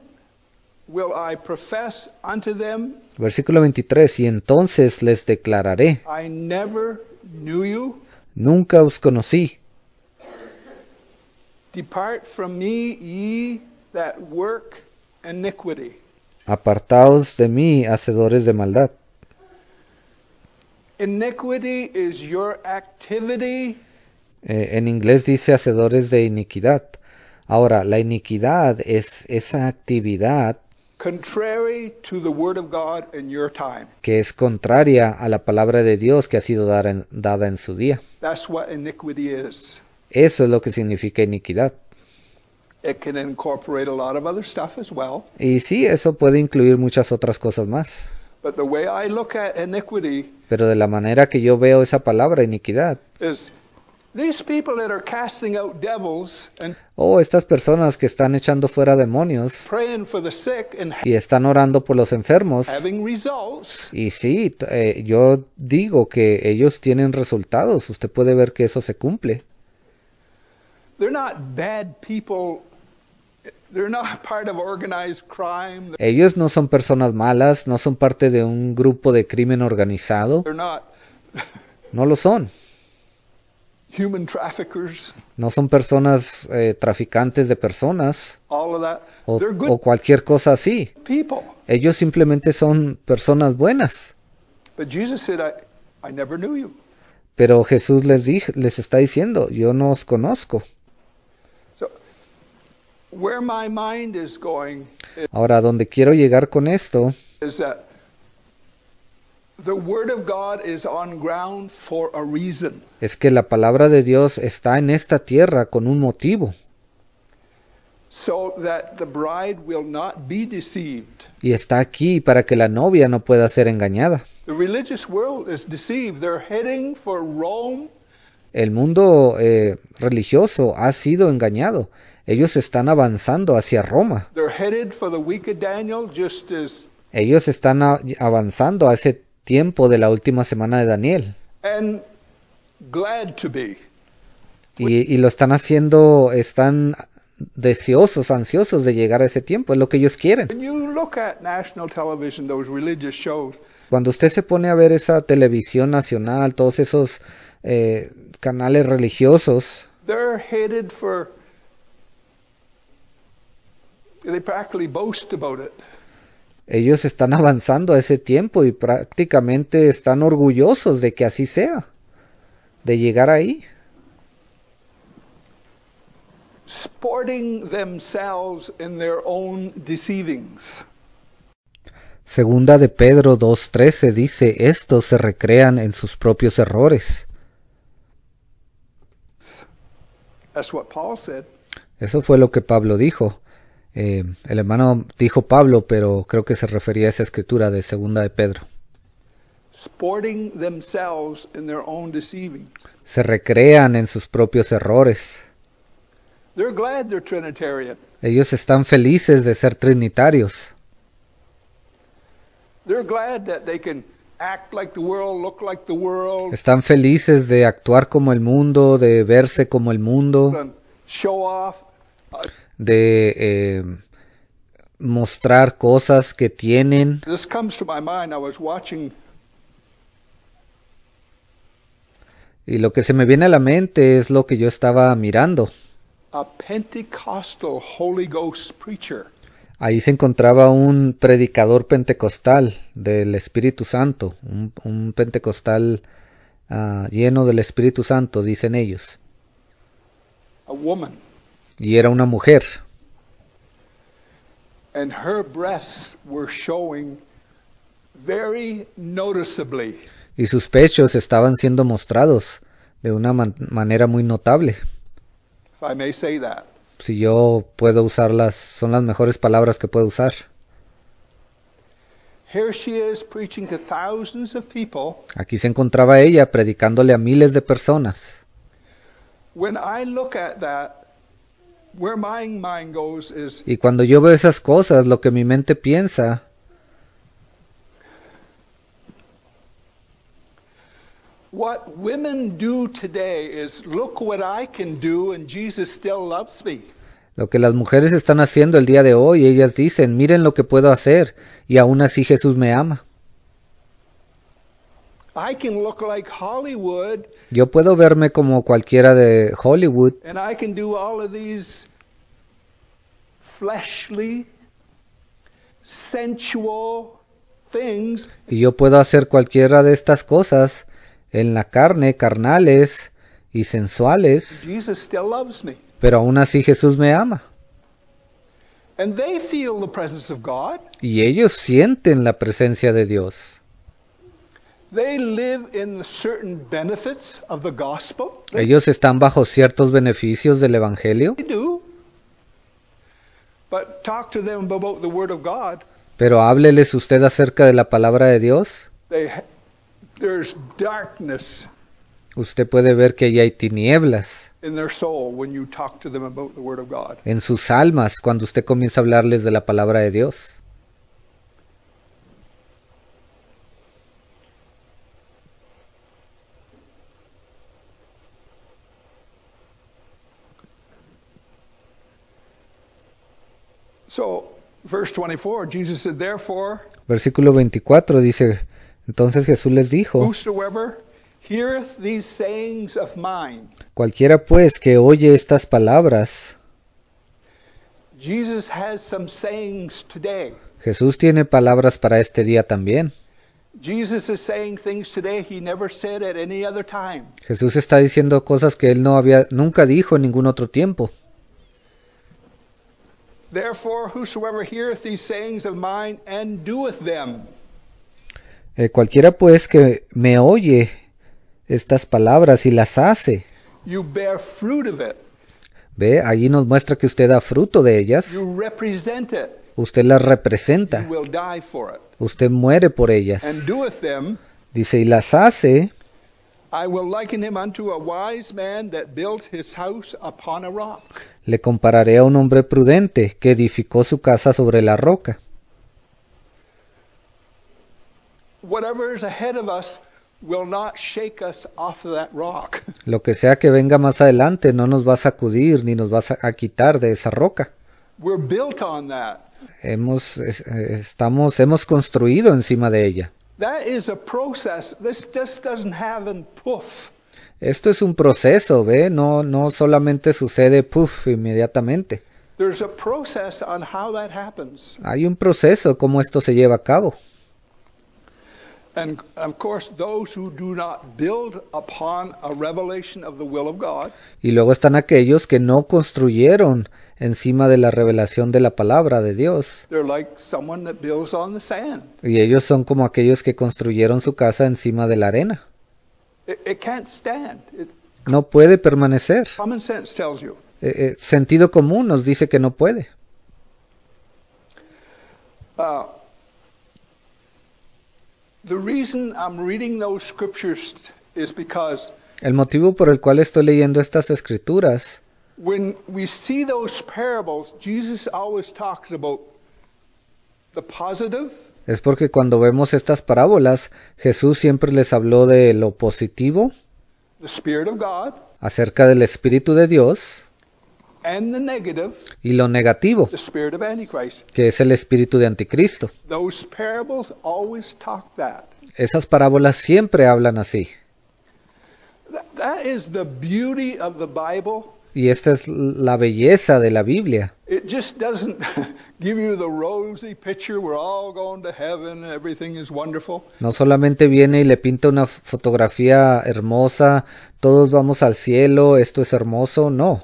will I profess unto them, Versículo 23, y entonces les declararé, I never knew you. nunca os conocí. Depart from me, ye that work iniquity. Apartaos de mí, hacedores de maldad. Iniquity is your activity. Eh, en inglés dice hacedores de iniquidad. Ahora, la iniquidad es esa actividad que es contraria a la palabra de Dios que ha sido dada en, su día. Eso es lo que significa iniquidad. Y sí, eso puede incluir muchas otras cosas más. Pero de la manera que yo veo esa palabra iniquidad es Oh, estas personas que están echando fuera demonios y están orando por los enfermos. Y sí, eh, yo digo que ellos tienen resultados. Usted puede ver que eso se cumple. <laughs> Ellos no son personas malas, no son parte de un grupo de crimen organizado. No lo son no son personas eh, traficantes de personas o, cualquier cosa así. Ellos simplemente son personas buenas. Pero Jesús les, les está diciendo, yo no os conozco. Ahora, donde quiero llegar con esto es que es que la palabra de Dios está en esta tierra con un motivo. Y está aquí para que la novia no pueda ser engañada. El mundo eh, religioso ha sido engañado. Ellos están avanzando hacia Roma. Ellos están avanzando hacia tiempo de la última semana de Daniel. Y, lo están haciendo, están deseosos, ansiosos de llegar a ese tiempo, es lo que ellos quieren. Cuando usted se pone a ver esa televisión nacional, todos esos eh, canales religiosos, they practically boast about it ellos están avanzando a ese tiempo y prácticamente están orgullosos de que así sea, de llegar ahí. Sporting themselves in their own deceivings. Segunda de Pedro 2.13 dice, estos se recrean en sus propios errores. Eso fue lo que Pablo dijo. Eh, el hermano dijo Pablo, pero creo que se refería a esa escritura de segunda de Pedro. Se recrean en sus propios errores. Ellos están felices de ser trinitarios. Están felices de actuar como el mundo, de verse como el mundo. Uh, de eh, mostrar cosas que tienen. Y lo que se me viene a la mente es lo que yo estaba mirando. Ahí se encontraba un predicador pentecostal del Espíritu Santo, un, pentecostal ah, lleno del Espíritu Santo, dicen ellos y era una mujer. Y sus pechos estaban siendo mostrados de una manera muy notable. Si yo puedo usarlas, son las mejores palabras que puedo usar. Aquí se encontraba ella predicándole a miles de personas. When I look y cuando yo veo esas cosas, lo que mi mente piensa Lo que las mujeres están haciendo el día de hoy, ellas dicen, miren lo que puedo hacer y aún así Jesús me ama. Yo puedo verme como cualquiera de Hollywood. Y yo puedo hacer cualquiera de estas cosas en la carne, carnales y sensuales. Pero aún así Jesús me ama. Y ellos sienten la presencia de Dios. Ellos están bajo ciertos beneficios del Evangelio. Pero hábleles usted acerca de la palabra de Dios. Usted puede ver que allí hay tinieblas en sus almas cuando usted comienza a hablarles de la palabra de Dios. Versículo 24 dice, entonces Jesús les dijo, cualquiera pues que oye estas palabras, Jesús tiene palabras para este día también. Jesús está diciendo cosas que él no había nunca dijo en ningún otro tiempo cualquiera pues que me oye estas palabras y las hace. Ve, allí nos muestra que usted da fruto de ellas. Usted las representa. Usted muere por ellas. Dice, y las hace. Le compararé a un hombre prudente que edificó su casa sobre la roca. Lo que sea que venga más adelante no nos va a sacudir ni nos va a quitar de esa roca. Hemos, eh, estamos, hemos construido encima de ella. That is a process. This just doesn't happen poof. Esto es un proceso, ¿ve? No, no solamente sucede puff inmediatamente. There's a process on how that happens. Hay un proceso cómo esto se lleva a cabo. And of course, those who do not build upon a revelation of the will of God. Y luego están aquellos que no construyeron encima de la revelación de la palabra de Dios. Y ellos son como aquellos que construyeron su casa encima de la arena. No puede permanecer. Eh, eh, sentido común nos dice que no puede. Uh, el motivo por el cual estoy leyendo estas escrituras es porque cuando vemos estas parábolas, Jesús siempre les habló de lo positivo, acerca del Espíritu de Dios, y lo negativo, que es el Espíritu de Anticristo. Esas parábolas siempre hablan así. that is the beauty of the Bible. Y esta es la belleza de la Biblia. It just doesn't <laughs> give you the rosy picture we're all going to heaven, everything is wonderful. No solamente viene y le pinta una fotografía hermosa, todos vamos al cielo, esto es hermoso, no.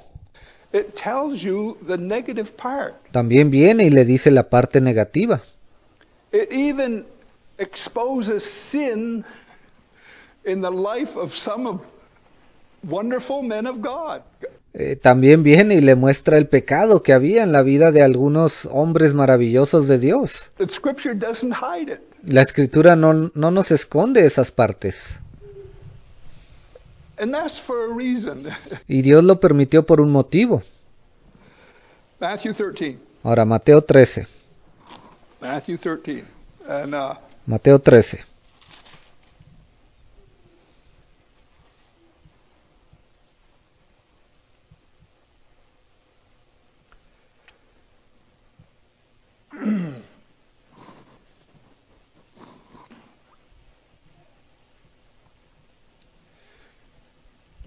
It tells you the negative part. También viene y le dice la parte negativa. It even exposes sin in the life of some of wonderful men of God. Eh, también viene y le muestra el pecado que había en la vida de algunos hombres maravillosos de Dios. La escritura no, no nos esconde esas partes. <laughs> Y Dios lo permitió por un motivo. Ahora, Mateo 13. Uh, Mateo 13. Mateo 13.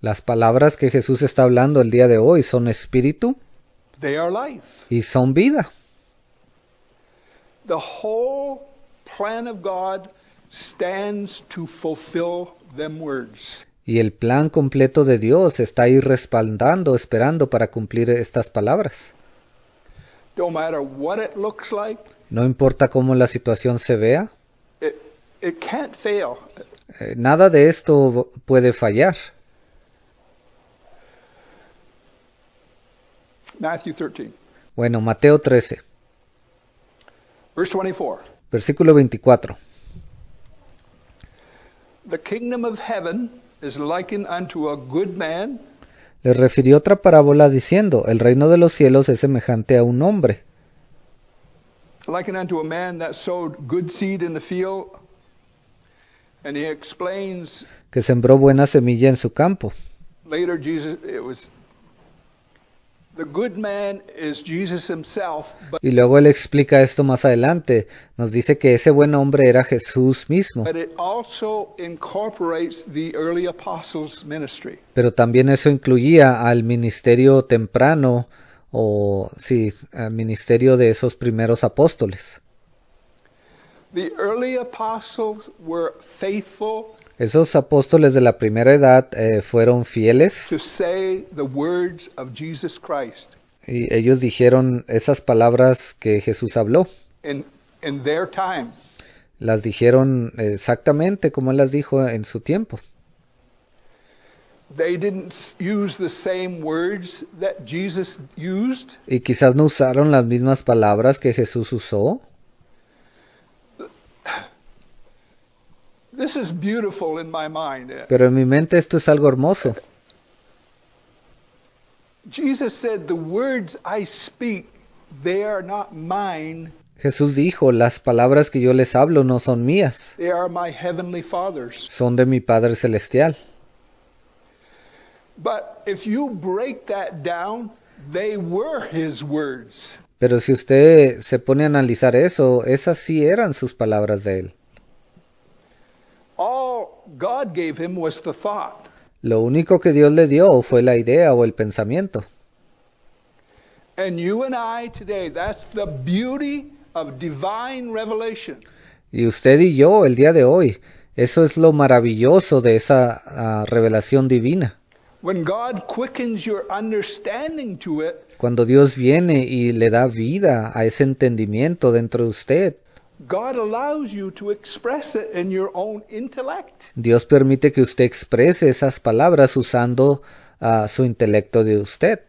Las palabras que Jesús está hablando el día de hoy son espíritu y son vida. The whole plan of God stands to fulfill them words. Y el plan completo de Dios está ahí respaldando, esperando para cumplir estas palabras. No importa cómo la situación se vea. It can't fail. Eh, nada de esto puede fallar. Matthew 13. Bueno, Mateo 13. Verse 24. Versículo 24. The kingdom of heaven is likened unto a good man. Les refirió otra parábola diciendo, el reino de los cielos es semejante a un hombre. Likened unto a man that sowed good seed in the field que sembró buena semilla en su campo. Y luego él explica esto más adelante. Nos dice que ese buen hombre era Jesús mismo. Pero también eso incluía al ministerio temprano o sí, al ministerio de esos primeros apóstoles. Esos apóstoles de la primera edad eh, fueron fieles. Y ellos dijeron esas palabras que Jesús habló. Las dijeron exactamente como él las dijo en su tiempo. Y quizás no usaron las mismas palabras que Jesús usó. Pero en mi mente esto es algo hermoso. Jesús dijo, las palabras que yo les hablo no son mías. Son de mi Padre Celestial. Pero si usted se pone a analizar eso, esas sí eran sus palabras de él. Lo único que Dios le dio fue la idea o el pensamiento. Y usted y yo el día de hoy, eso es lo maravilloso de esa ah, revelación divina. Cuando Dios viene y le da vida a ese entendimiento dentro de usted, Dios permite que usted exprese esas palabras usando ah, su intelecto de usted.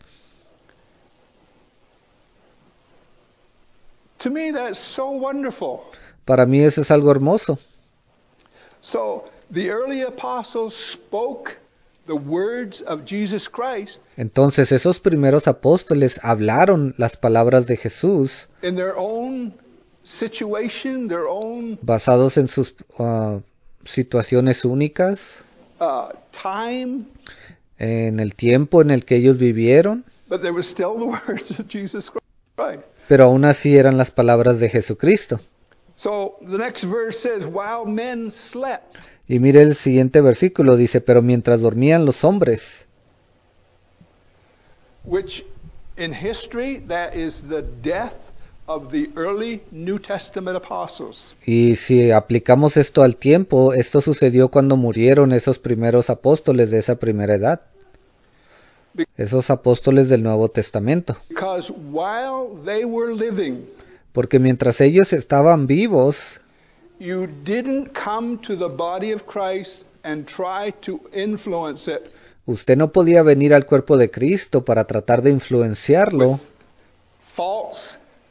Para mí eso es algo hermoso. Entonces esos primeros apóstoles hablaron las palabras de Jesús their own basados en sus uh, situaciones únicas, uh, en el tiempo en el que ellos vivieron, pero aún así eran las palabras de Jesucristo. Y mire el siguiente versículo, dice, pero mientras dormían los hombres, which in history that is the death y si aplicamos esto al tiempo, esto sucedió cuando murieron esos primeros apóstoles de esa primera edad, esos apóstoles del Nuevo Testamento. Porque mientras ellos estaban vivos, Usted no podía venir al cuerpo de Cristo para tratar de influenciarlo.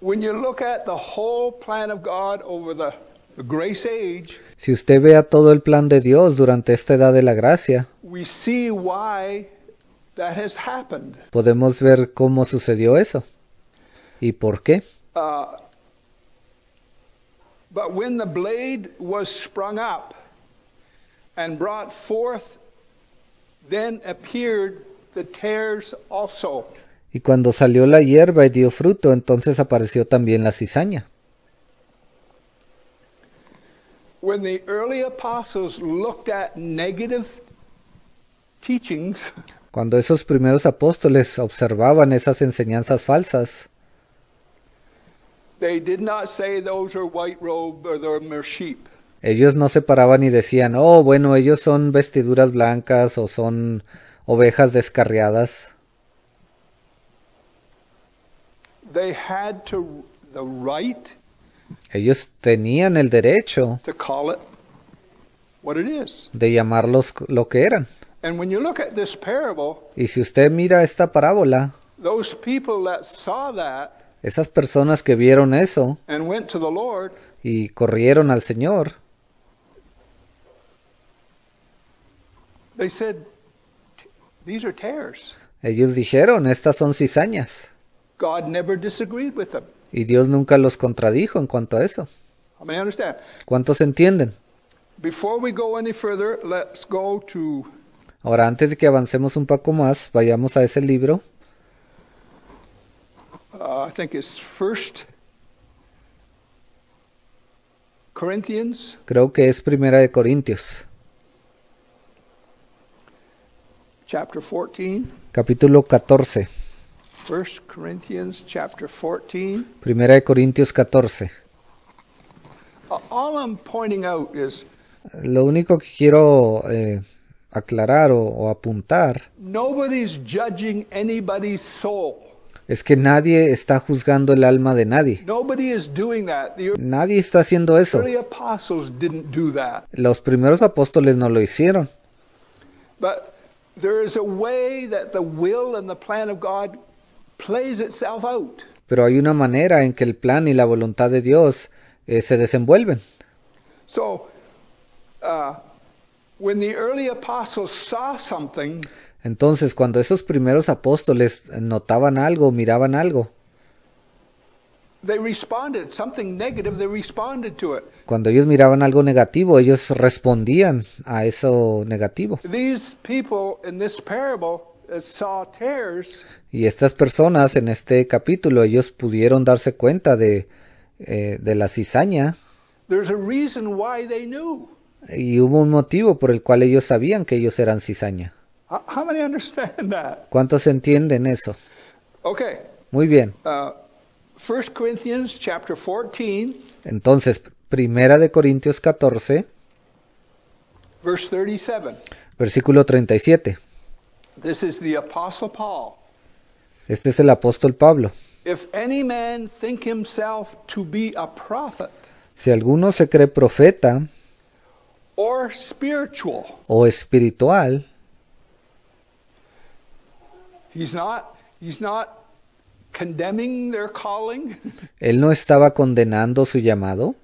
When you look at the the whole plan of God over grace age, Si usted ve a todo el plan de Dios durante esta edad de la gracia, we see why that has happened. podemos ver cómo sucedió eso y por qué. Uh, but when the blade was sprung up and brought forth, then appeared the tares also. Y cuando salió la hierba y dio fruto, entonces apareció también la cizaña. cuando esos primeros apóstoles observaban esas enseñanzas falsas, Ellos no se paraban y decían, oh, bueno, ellos son vestiduras blancas o son ovejas descarriadas. Ellos tenían el derecho de llamarlos lo que eran. y si usted mira esta parábola, esas personas que vieron eso y corrieron al Señor, ellos dijeron, estas son cizañas. Y Dios nunca los contradijo en cuanto a eso. ¿Cuántos entienden? Ahora, antes de que avancemos un poco más, vayamos a ese libro. Uh, Creo que es Primera de Corintios. Capítulo 14. Primera de Corintios 14. Lo único que quiero eh, aclarar o, o apuntar es que nadie está juzgando el alma de nadie. Nadie está haciendo eso. Los primeros apóstoles no lo hicieron. Pero hay una manera en que el plan y la voluntad de Dios eh, se desenvuelven. Uh, Entonces, cuando esos primeros apóstoles notaban algo, miraban algo, cuando ellos miraban algo negativo, ellos respondían a eso negativo. These people in this parable Uh, y estas personas en este capítulo, ellos pudieron darse cuenta de, eh, de la cizaña. Y hubo un motivo por el cual ellos sabían que ellos eran cizaña. ¿Cuántos entienden eso? Muy bien. Uh, Entonces, Primera de Corintios 14, versículo 37. Este es el apóstol Pablo. si alguno se cree profeta o espiritual, <laughs> él no estaba condenando su llamado.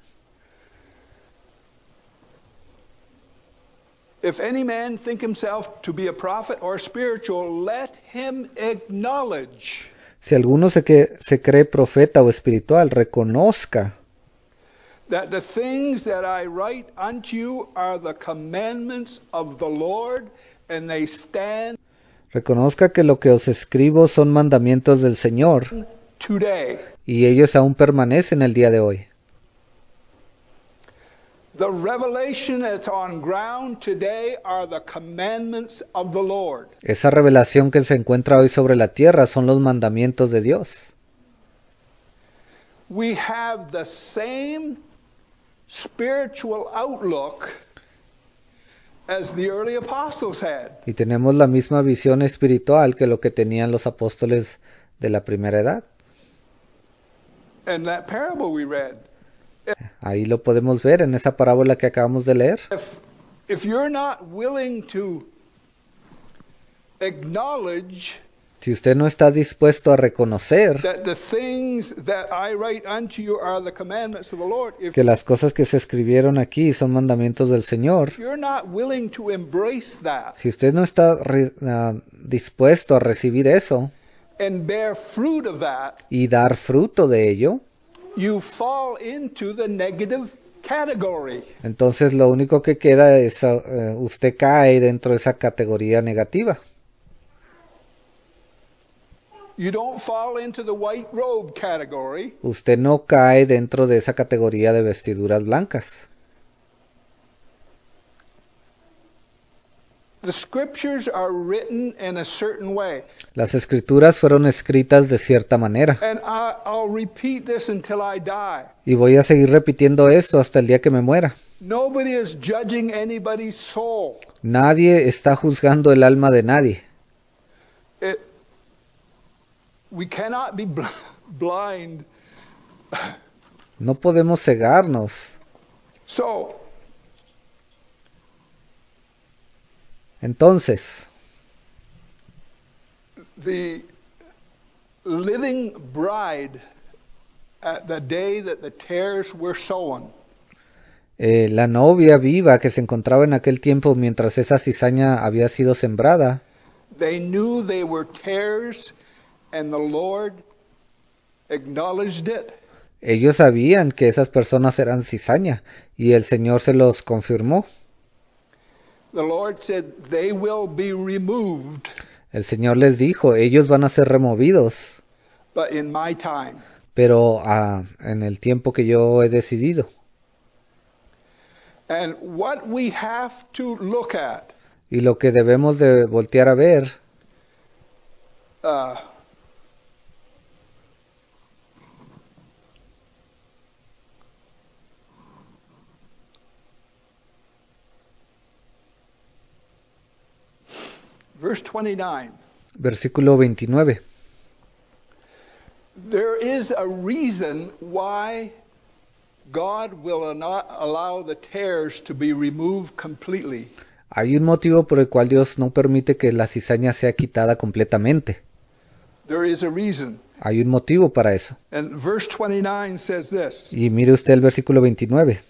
If any man think himself to be a prophet or spiritual, let him acknowledge. Si alguno se, que, se cree profeta o espiritual, reconozca. That the things that I write unto you are the commandments of the Lord, and they stand. Reconozca que lo que os escribo son mandamientos del Señor. Today. Y ellos aún permanecen el día de hoy. The revelation that's on ground today are the commandments of the Lord. Esa revelación que se encuentra hoy sobre la tierra son los mandamientos de Dios. We have the same spiritual outlook as the early apostles had. Y tenemos la misma visión espiritual que lo que tenían los apóstoles de la primera edad. And that parable we read. Ahí lo podemos ver en esa parábola que acabamos de leer. si usted no está dispuesto a reconocer que las cosas que se escribieron aquí son mandamientos del Señor, si usted no está ah, dispuesto a recibir eso y dar fruto de ello, entonces lo único que queda es ah, eh, usted cae dentro de esa categoría negativa. Usted no cae dentro de esa categoría de vestiduras blancas. Las escrituras fueron escritas de cierta manera. Y voy a seguir repitiendo esto hasta el día que me muera. Nadie está juzgando el alma de nadie. <laughs> No podemos cegarnos. Entonces, la novia viva que se encontraba en aquel tiempo mientras esa cizaña había sido sembrada. Ellos sabían que esas personas eran cizaña y el Señor se los confirmó. El Señor les dijo, ellos van a ser removidos. But in my time. Pero ah, en el tiempo que yo he decidido. And what we have to look at, y lo que debemos de voltear a ver. Uh, Versículo 29. There is a reason why God will not allow the tares to be removed completely. Hay un motivo por el cual Dios no permite que la cizaña sea quitada completamente. There is a reason. Hay un motivo para eso. And verse 29 says this. Y mire usted el versículo 29.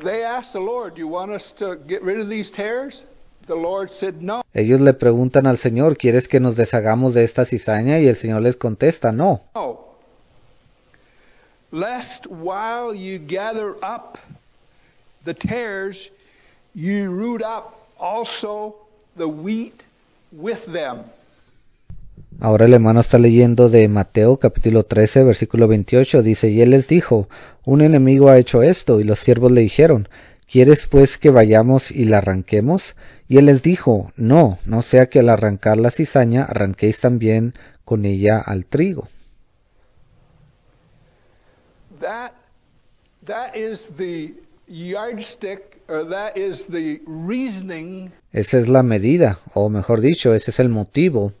They asked the Lord, "Do "You want us to get rid of these tares?" Ellos le preguntan al Señor, ¿quieres que nos deshagamos de esta cizaña? Y el Señor les contesta, no. Lest while you gather up the you root up also the wheat with them. Ahora el hermano está leyendo de Mateo capítulo 13 versículo 28, dice, y él les dijo, un enemigo ha hecho esto, y los siervos le dijeron, ¿Quieres pues que vayamos y la arranquemos? Y él les dijo, No, no sea que al arrancar la cizaña arranquéis también con ella al trigo. Esa es la medida, o mejor dicho, ese es el motivo.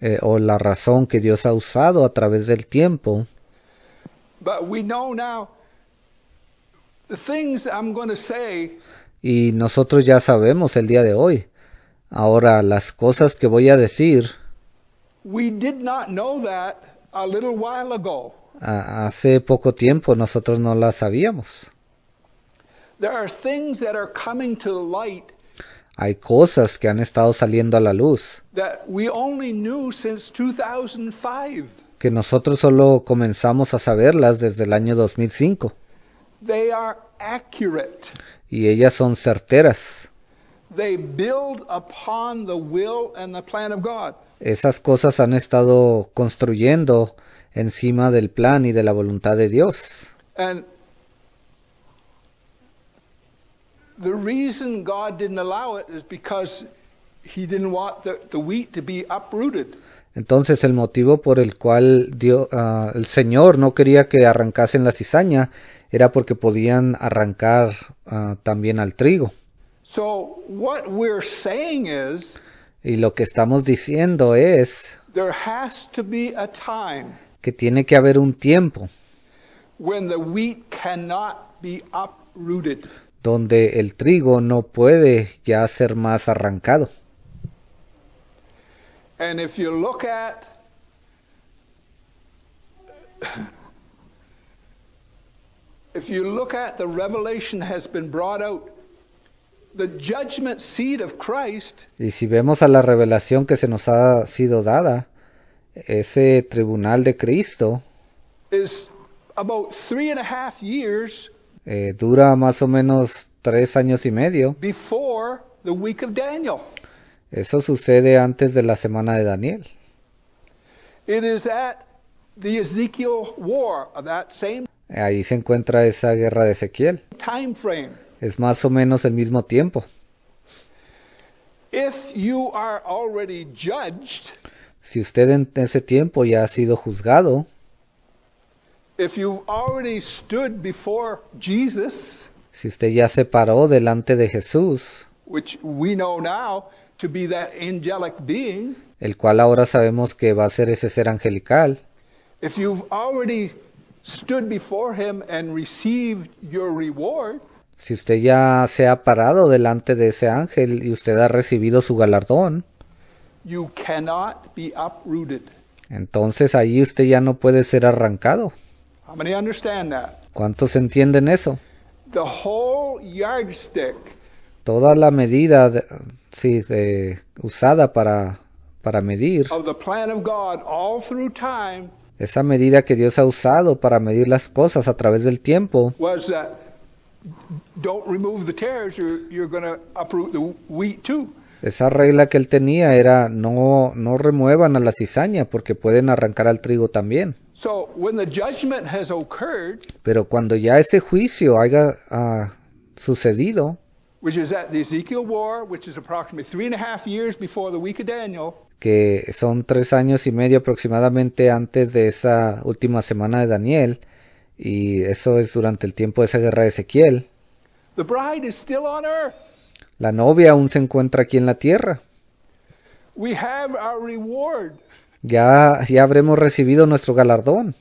Eh, o la razón que Dios ha usado a través del tiempo. Y nosotros ya sabemos el día de hoy. Ahora, las cosas que voy a decir. Hace poco tiempo nosotros no las sabíamos. Hay cosas que han estado saliendo a la luz. 2005 que nosotros solo comenzamos a saberlas desde el año 2005. They are accurate. Y ellas son certeras. They build upon the will and the plan of God. Esas cosas han estado construyendo encima del plan y de la voluntad de Dios. And the reason God didn't allow it is because he didn't want the, the wheat to be uprooted. Entonces el motivo por el cual ah, el Señor no quería que arrancasen la cizaña era porque podían arrancar ah, también al trigo. y lo que estamos diciendo es que tiene que haber un tiempo donde el trigo no puede ya ser más arrancado. And if you look at <laughs> if you look at the revelation has been brought out the judgment seat of Christ Y si vemos a la revelación que se nos ha sido dada ese tribunal de Cristo is about three and a half years eh, dura más o menos tres años y medio before the week of Daniel eso sucede antes de la semana de Daniel. Ahí se encuentra esa guerra de Ezequiel. Es más o menos el mismo tiempo. si usted en ese tiempo ya ha sido juzgado, si usted ya se paró delante de Jesús, which we know now, el cual ahora sabemos que va a ser ese ser angelical. si usted ya se ha parado delante de ese ángel y usted ha recibido su galardón, entonces ahí usted ya no puede ser arrancado. ¿Cuántos entienden eso? The whole yardstick toda la medida usada para, para medir, esa medida que Dios ha usado para medir las cosas a través del tiempo, esa regla que él tenía era no, no remuevan a la cizaña porque pueden arrancar al trigo también. Pero cuando ya ese juicio haya ah, sucedido, que son tres años y medio aproximadamente antes de esa última semana de Daniel, y eso es durante el tiempo de esa guerra de Ezequiel. La novia aún se encuentra aquí en la tierra. Ya, ya habremos recibido nuestro galardón.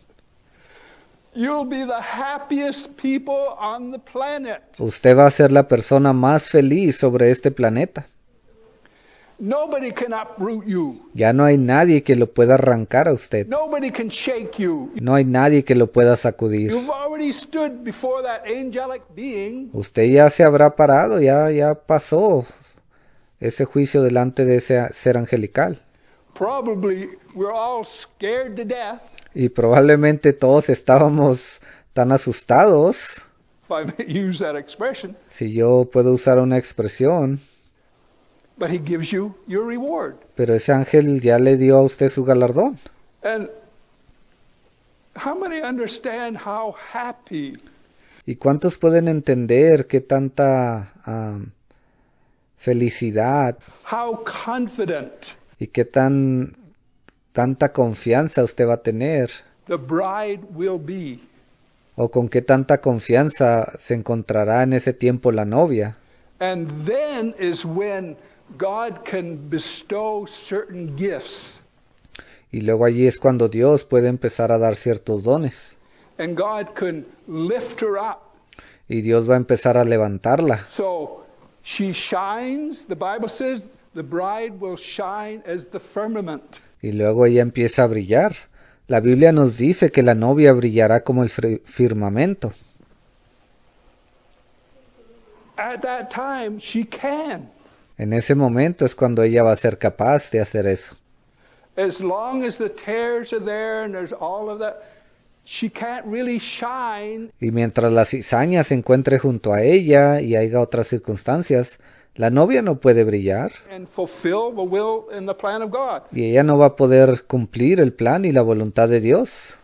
Usted va a ser la persona más feliz sobre este planeta. Ya no hay nadie que lo pueda arrancar a usted. No hay nadie que lo pueda sacudir. Usted ya se habrá parado, ya, ya pasó ese juicio delante de ese ser angelical. Probably we're all scared to death y probablemente todos estábamos tan asustados. Si yo puedo usar una expresión. Pero ese ángel ya le dio a usted su galardón. ¿Y cuántos pueden entender qué tanta felicidad y qué tan tanta confianza usted va a tener? ¿O con qué tanta confianza se encontrará en ese tiempo la novia? Y luego allí es cuando Dios puede empezar a dar ciertos dones. And God can lift her up. Y Dios va a empezar a levantarla. So she shines, the Bible says, the bride will shine as the firmament y luego ella empieza a brillar. La Biblia nos dice que la novia brillará como el firmamento. En ese momento es cuando ella va a ser capaz de hacer eso. Y mientras la cizaña se encuentre junto a ella y haya otras circunstancias, la novia no puede brillar. Y ella no va a poder cumplir el plan y la voluntad de Dios.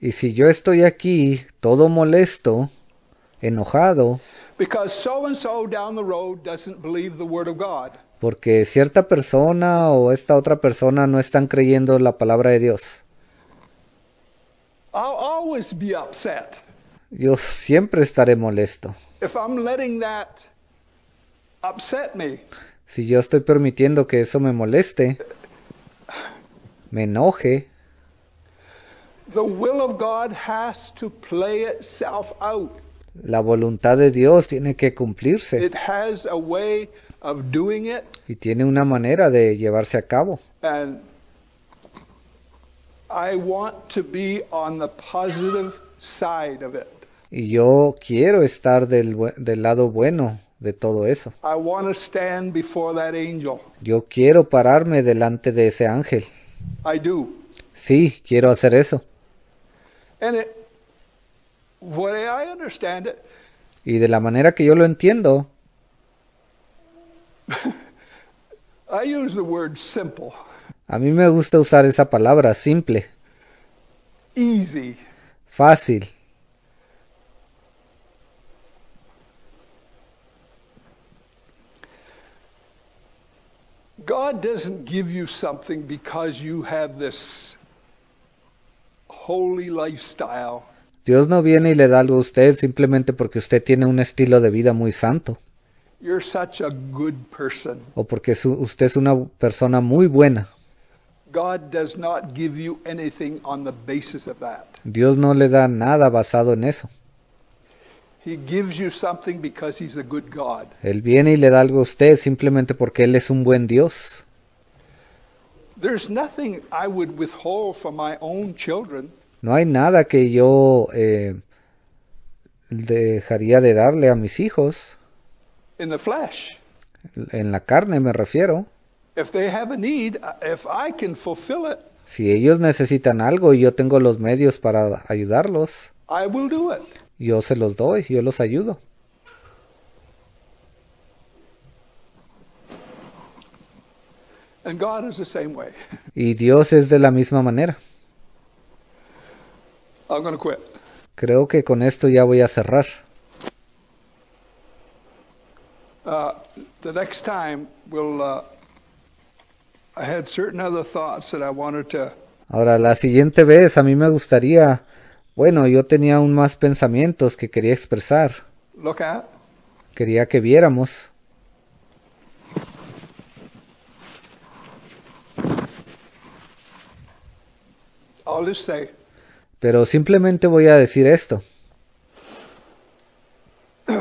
Y si yo estoy aquí todo molesto, enojado, porque cierta persona o esta otra persona no están creyendo la palabra de Dios yo siempre estaré molesto. Si yo estoy permitiendo que eso me moleste, me enoje, la voluntad de Dios tiene que cumplirse. Y tiene una manera de llevarse a cabo. I want to be on the positive side of y yo quiero estar del, del lado bueno de todo eso. Yo quiero pararme delante de ese ángel. Sí, quiero hacer eso. y de la manera que yo lo entiendo, <laughs> a mí me gusta usar esa palabra simple. Fácil. Dios no viene y le da algo a usted simplemente porque usted tiene un estilo de vida muy santo. O porque usted es una persona muy buena. Dios no le da nada basado en eso. Él viene y le da algo a usted simplemente porque Él es un buen Dios. No hay nada que yo eh, dejaría de darle a mis hijos. En la carne me refiero. Si ellos necesitan algo y yo tengo los medios para ayudarlos, yo se los doy, yo los ayudo. <laughs> Y Dios es de la misma manera. Creo que con esto ya voy a cerrar. Ahora la siguiente vez a mí me gustaría bueno, yo tenía aún más pensamientos que quería expresar. Quería que viéramos. Pero simplemente voy a decir esto. <clears throat>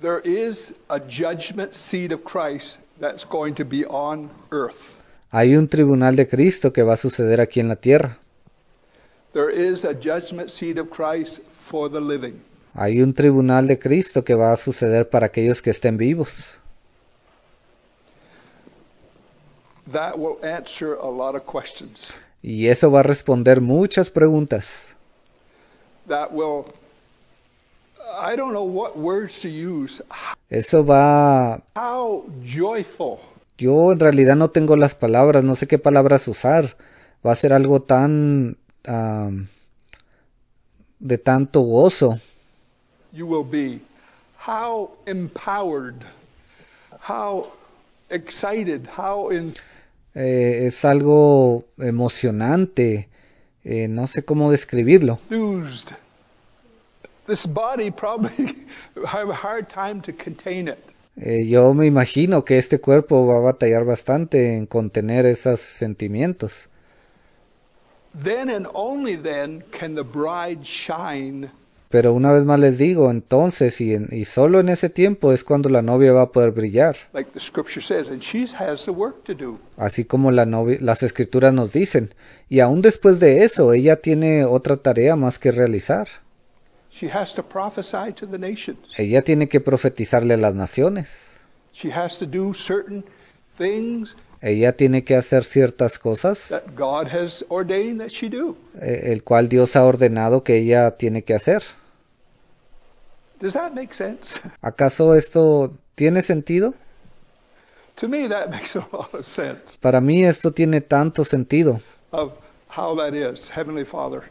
There is a judgment seat of Christ that's going to be on earth. Hay un tribunal de Cristo que va a suceder aquí en la tierra. Hay un tribunal de Cristo que va a suceder para aquellos que estén vivos. Y eso va a responder muchas preguntas. Eso va. Yo en realidad no tengo las palabras, no sé qué palabras usar. Va a ser algo tan de tanto gozo. es algo emocionante. Eh, no sé cómo describirlo. yo me imagino que este cuerpo va a batallar bastante en contener esos sentimientos. Pero una vez más les digo, entonces y, solo en ese tiempo es cuando la novia va a poder brillar. Así como las escrituras nos dicen. Y aún después de eso, ella tiene otra tarea más que realizar. Ella tiene que profetizarle a las naciones. She has to do certain things ella tiene que hacer ciertas cosas, eh, el cual Dios ha ordenado que ella tiene que hacer. <laughs> ¿Acaso esto tiene sentido? <laughs> Para mí esto tiene tanto sentido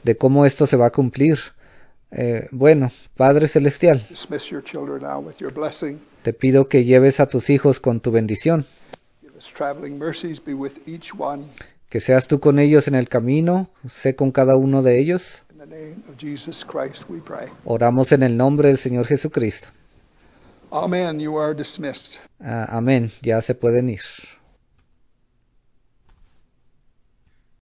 de cómo esto se va a cumplir. Eh, bueno, Padre Celestial, te pido que lleves a tus hijos con tu bendición. Que seas tú con ellos en el camino, sé con cada uno de ellos. Oramos en el nombre del Señor Jesucristo. Ah, amén, ya se pueden ir.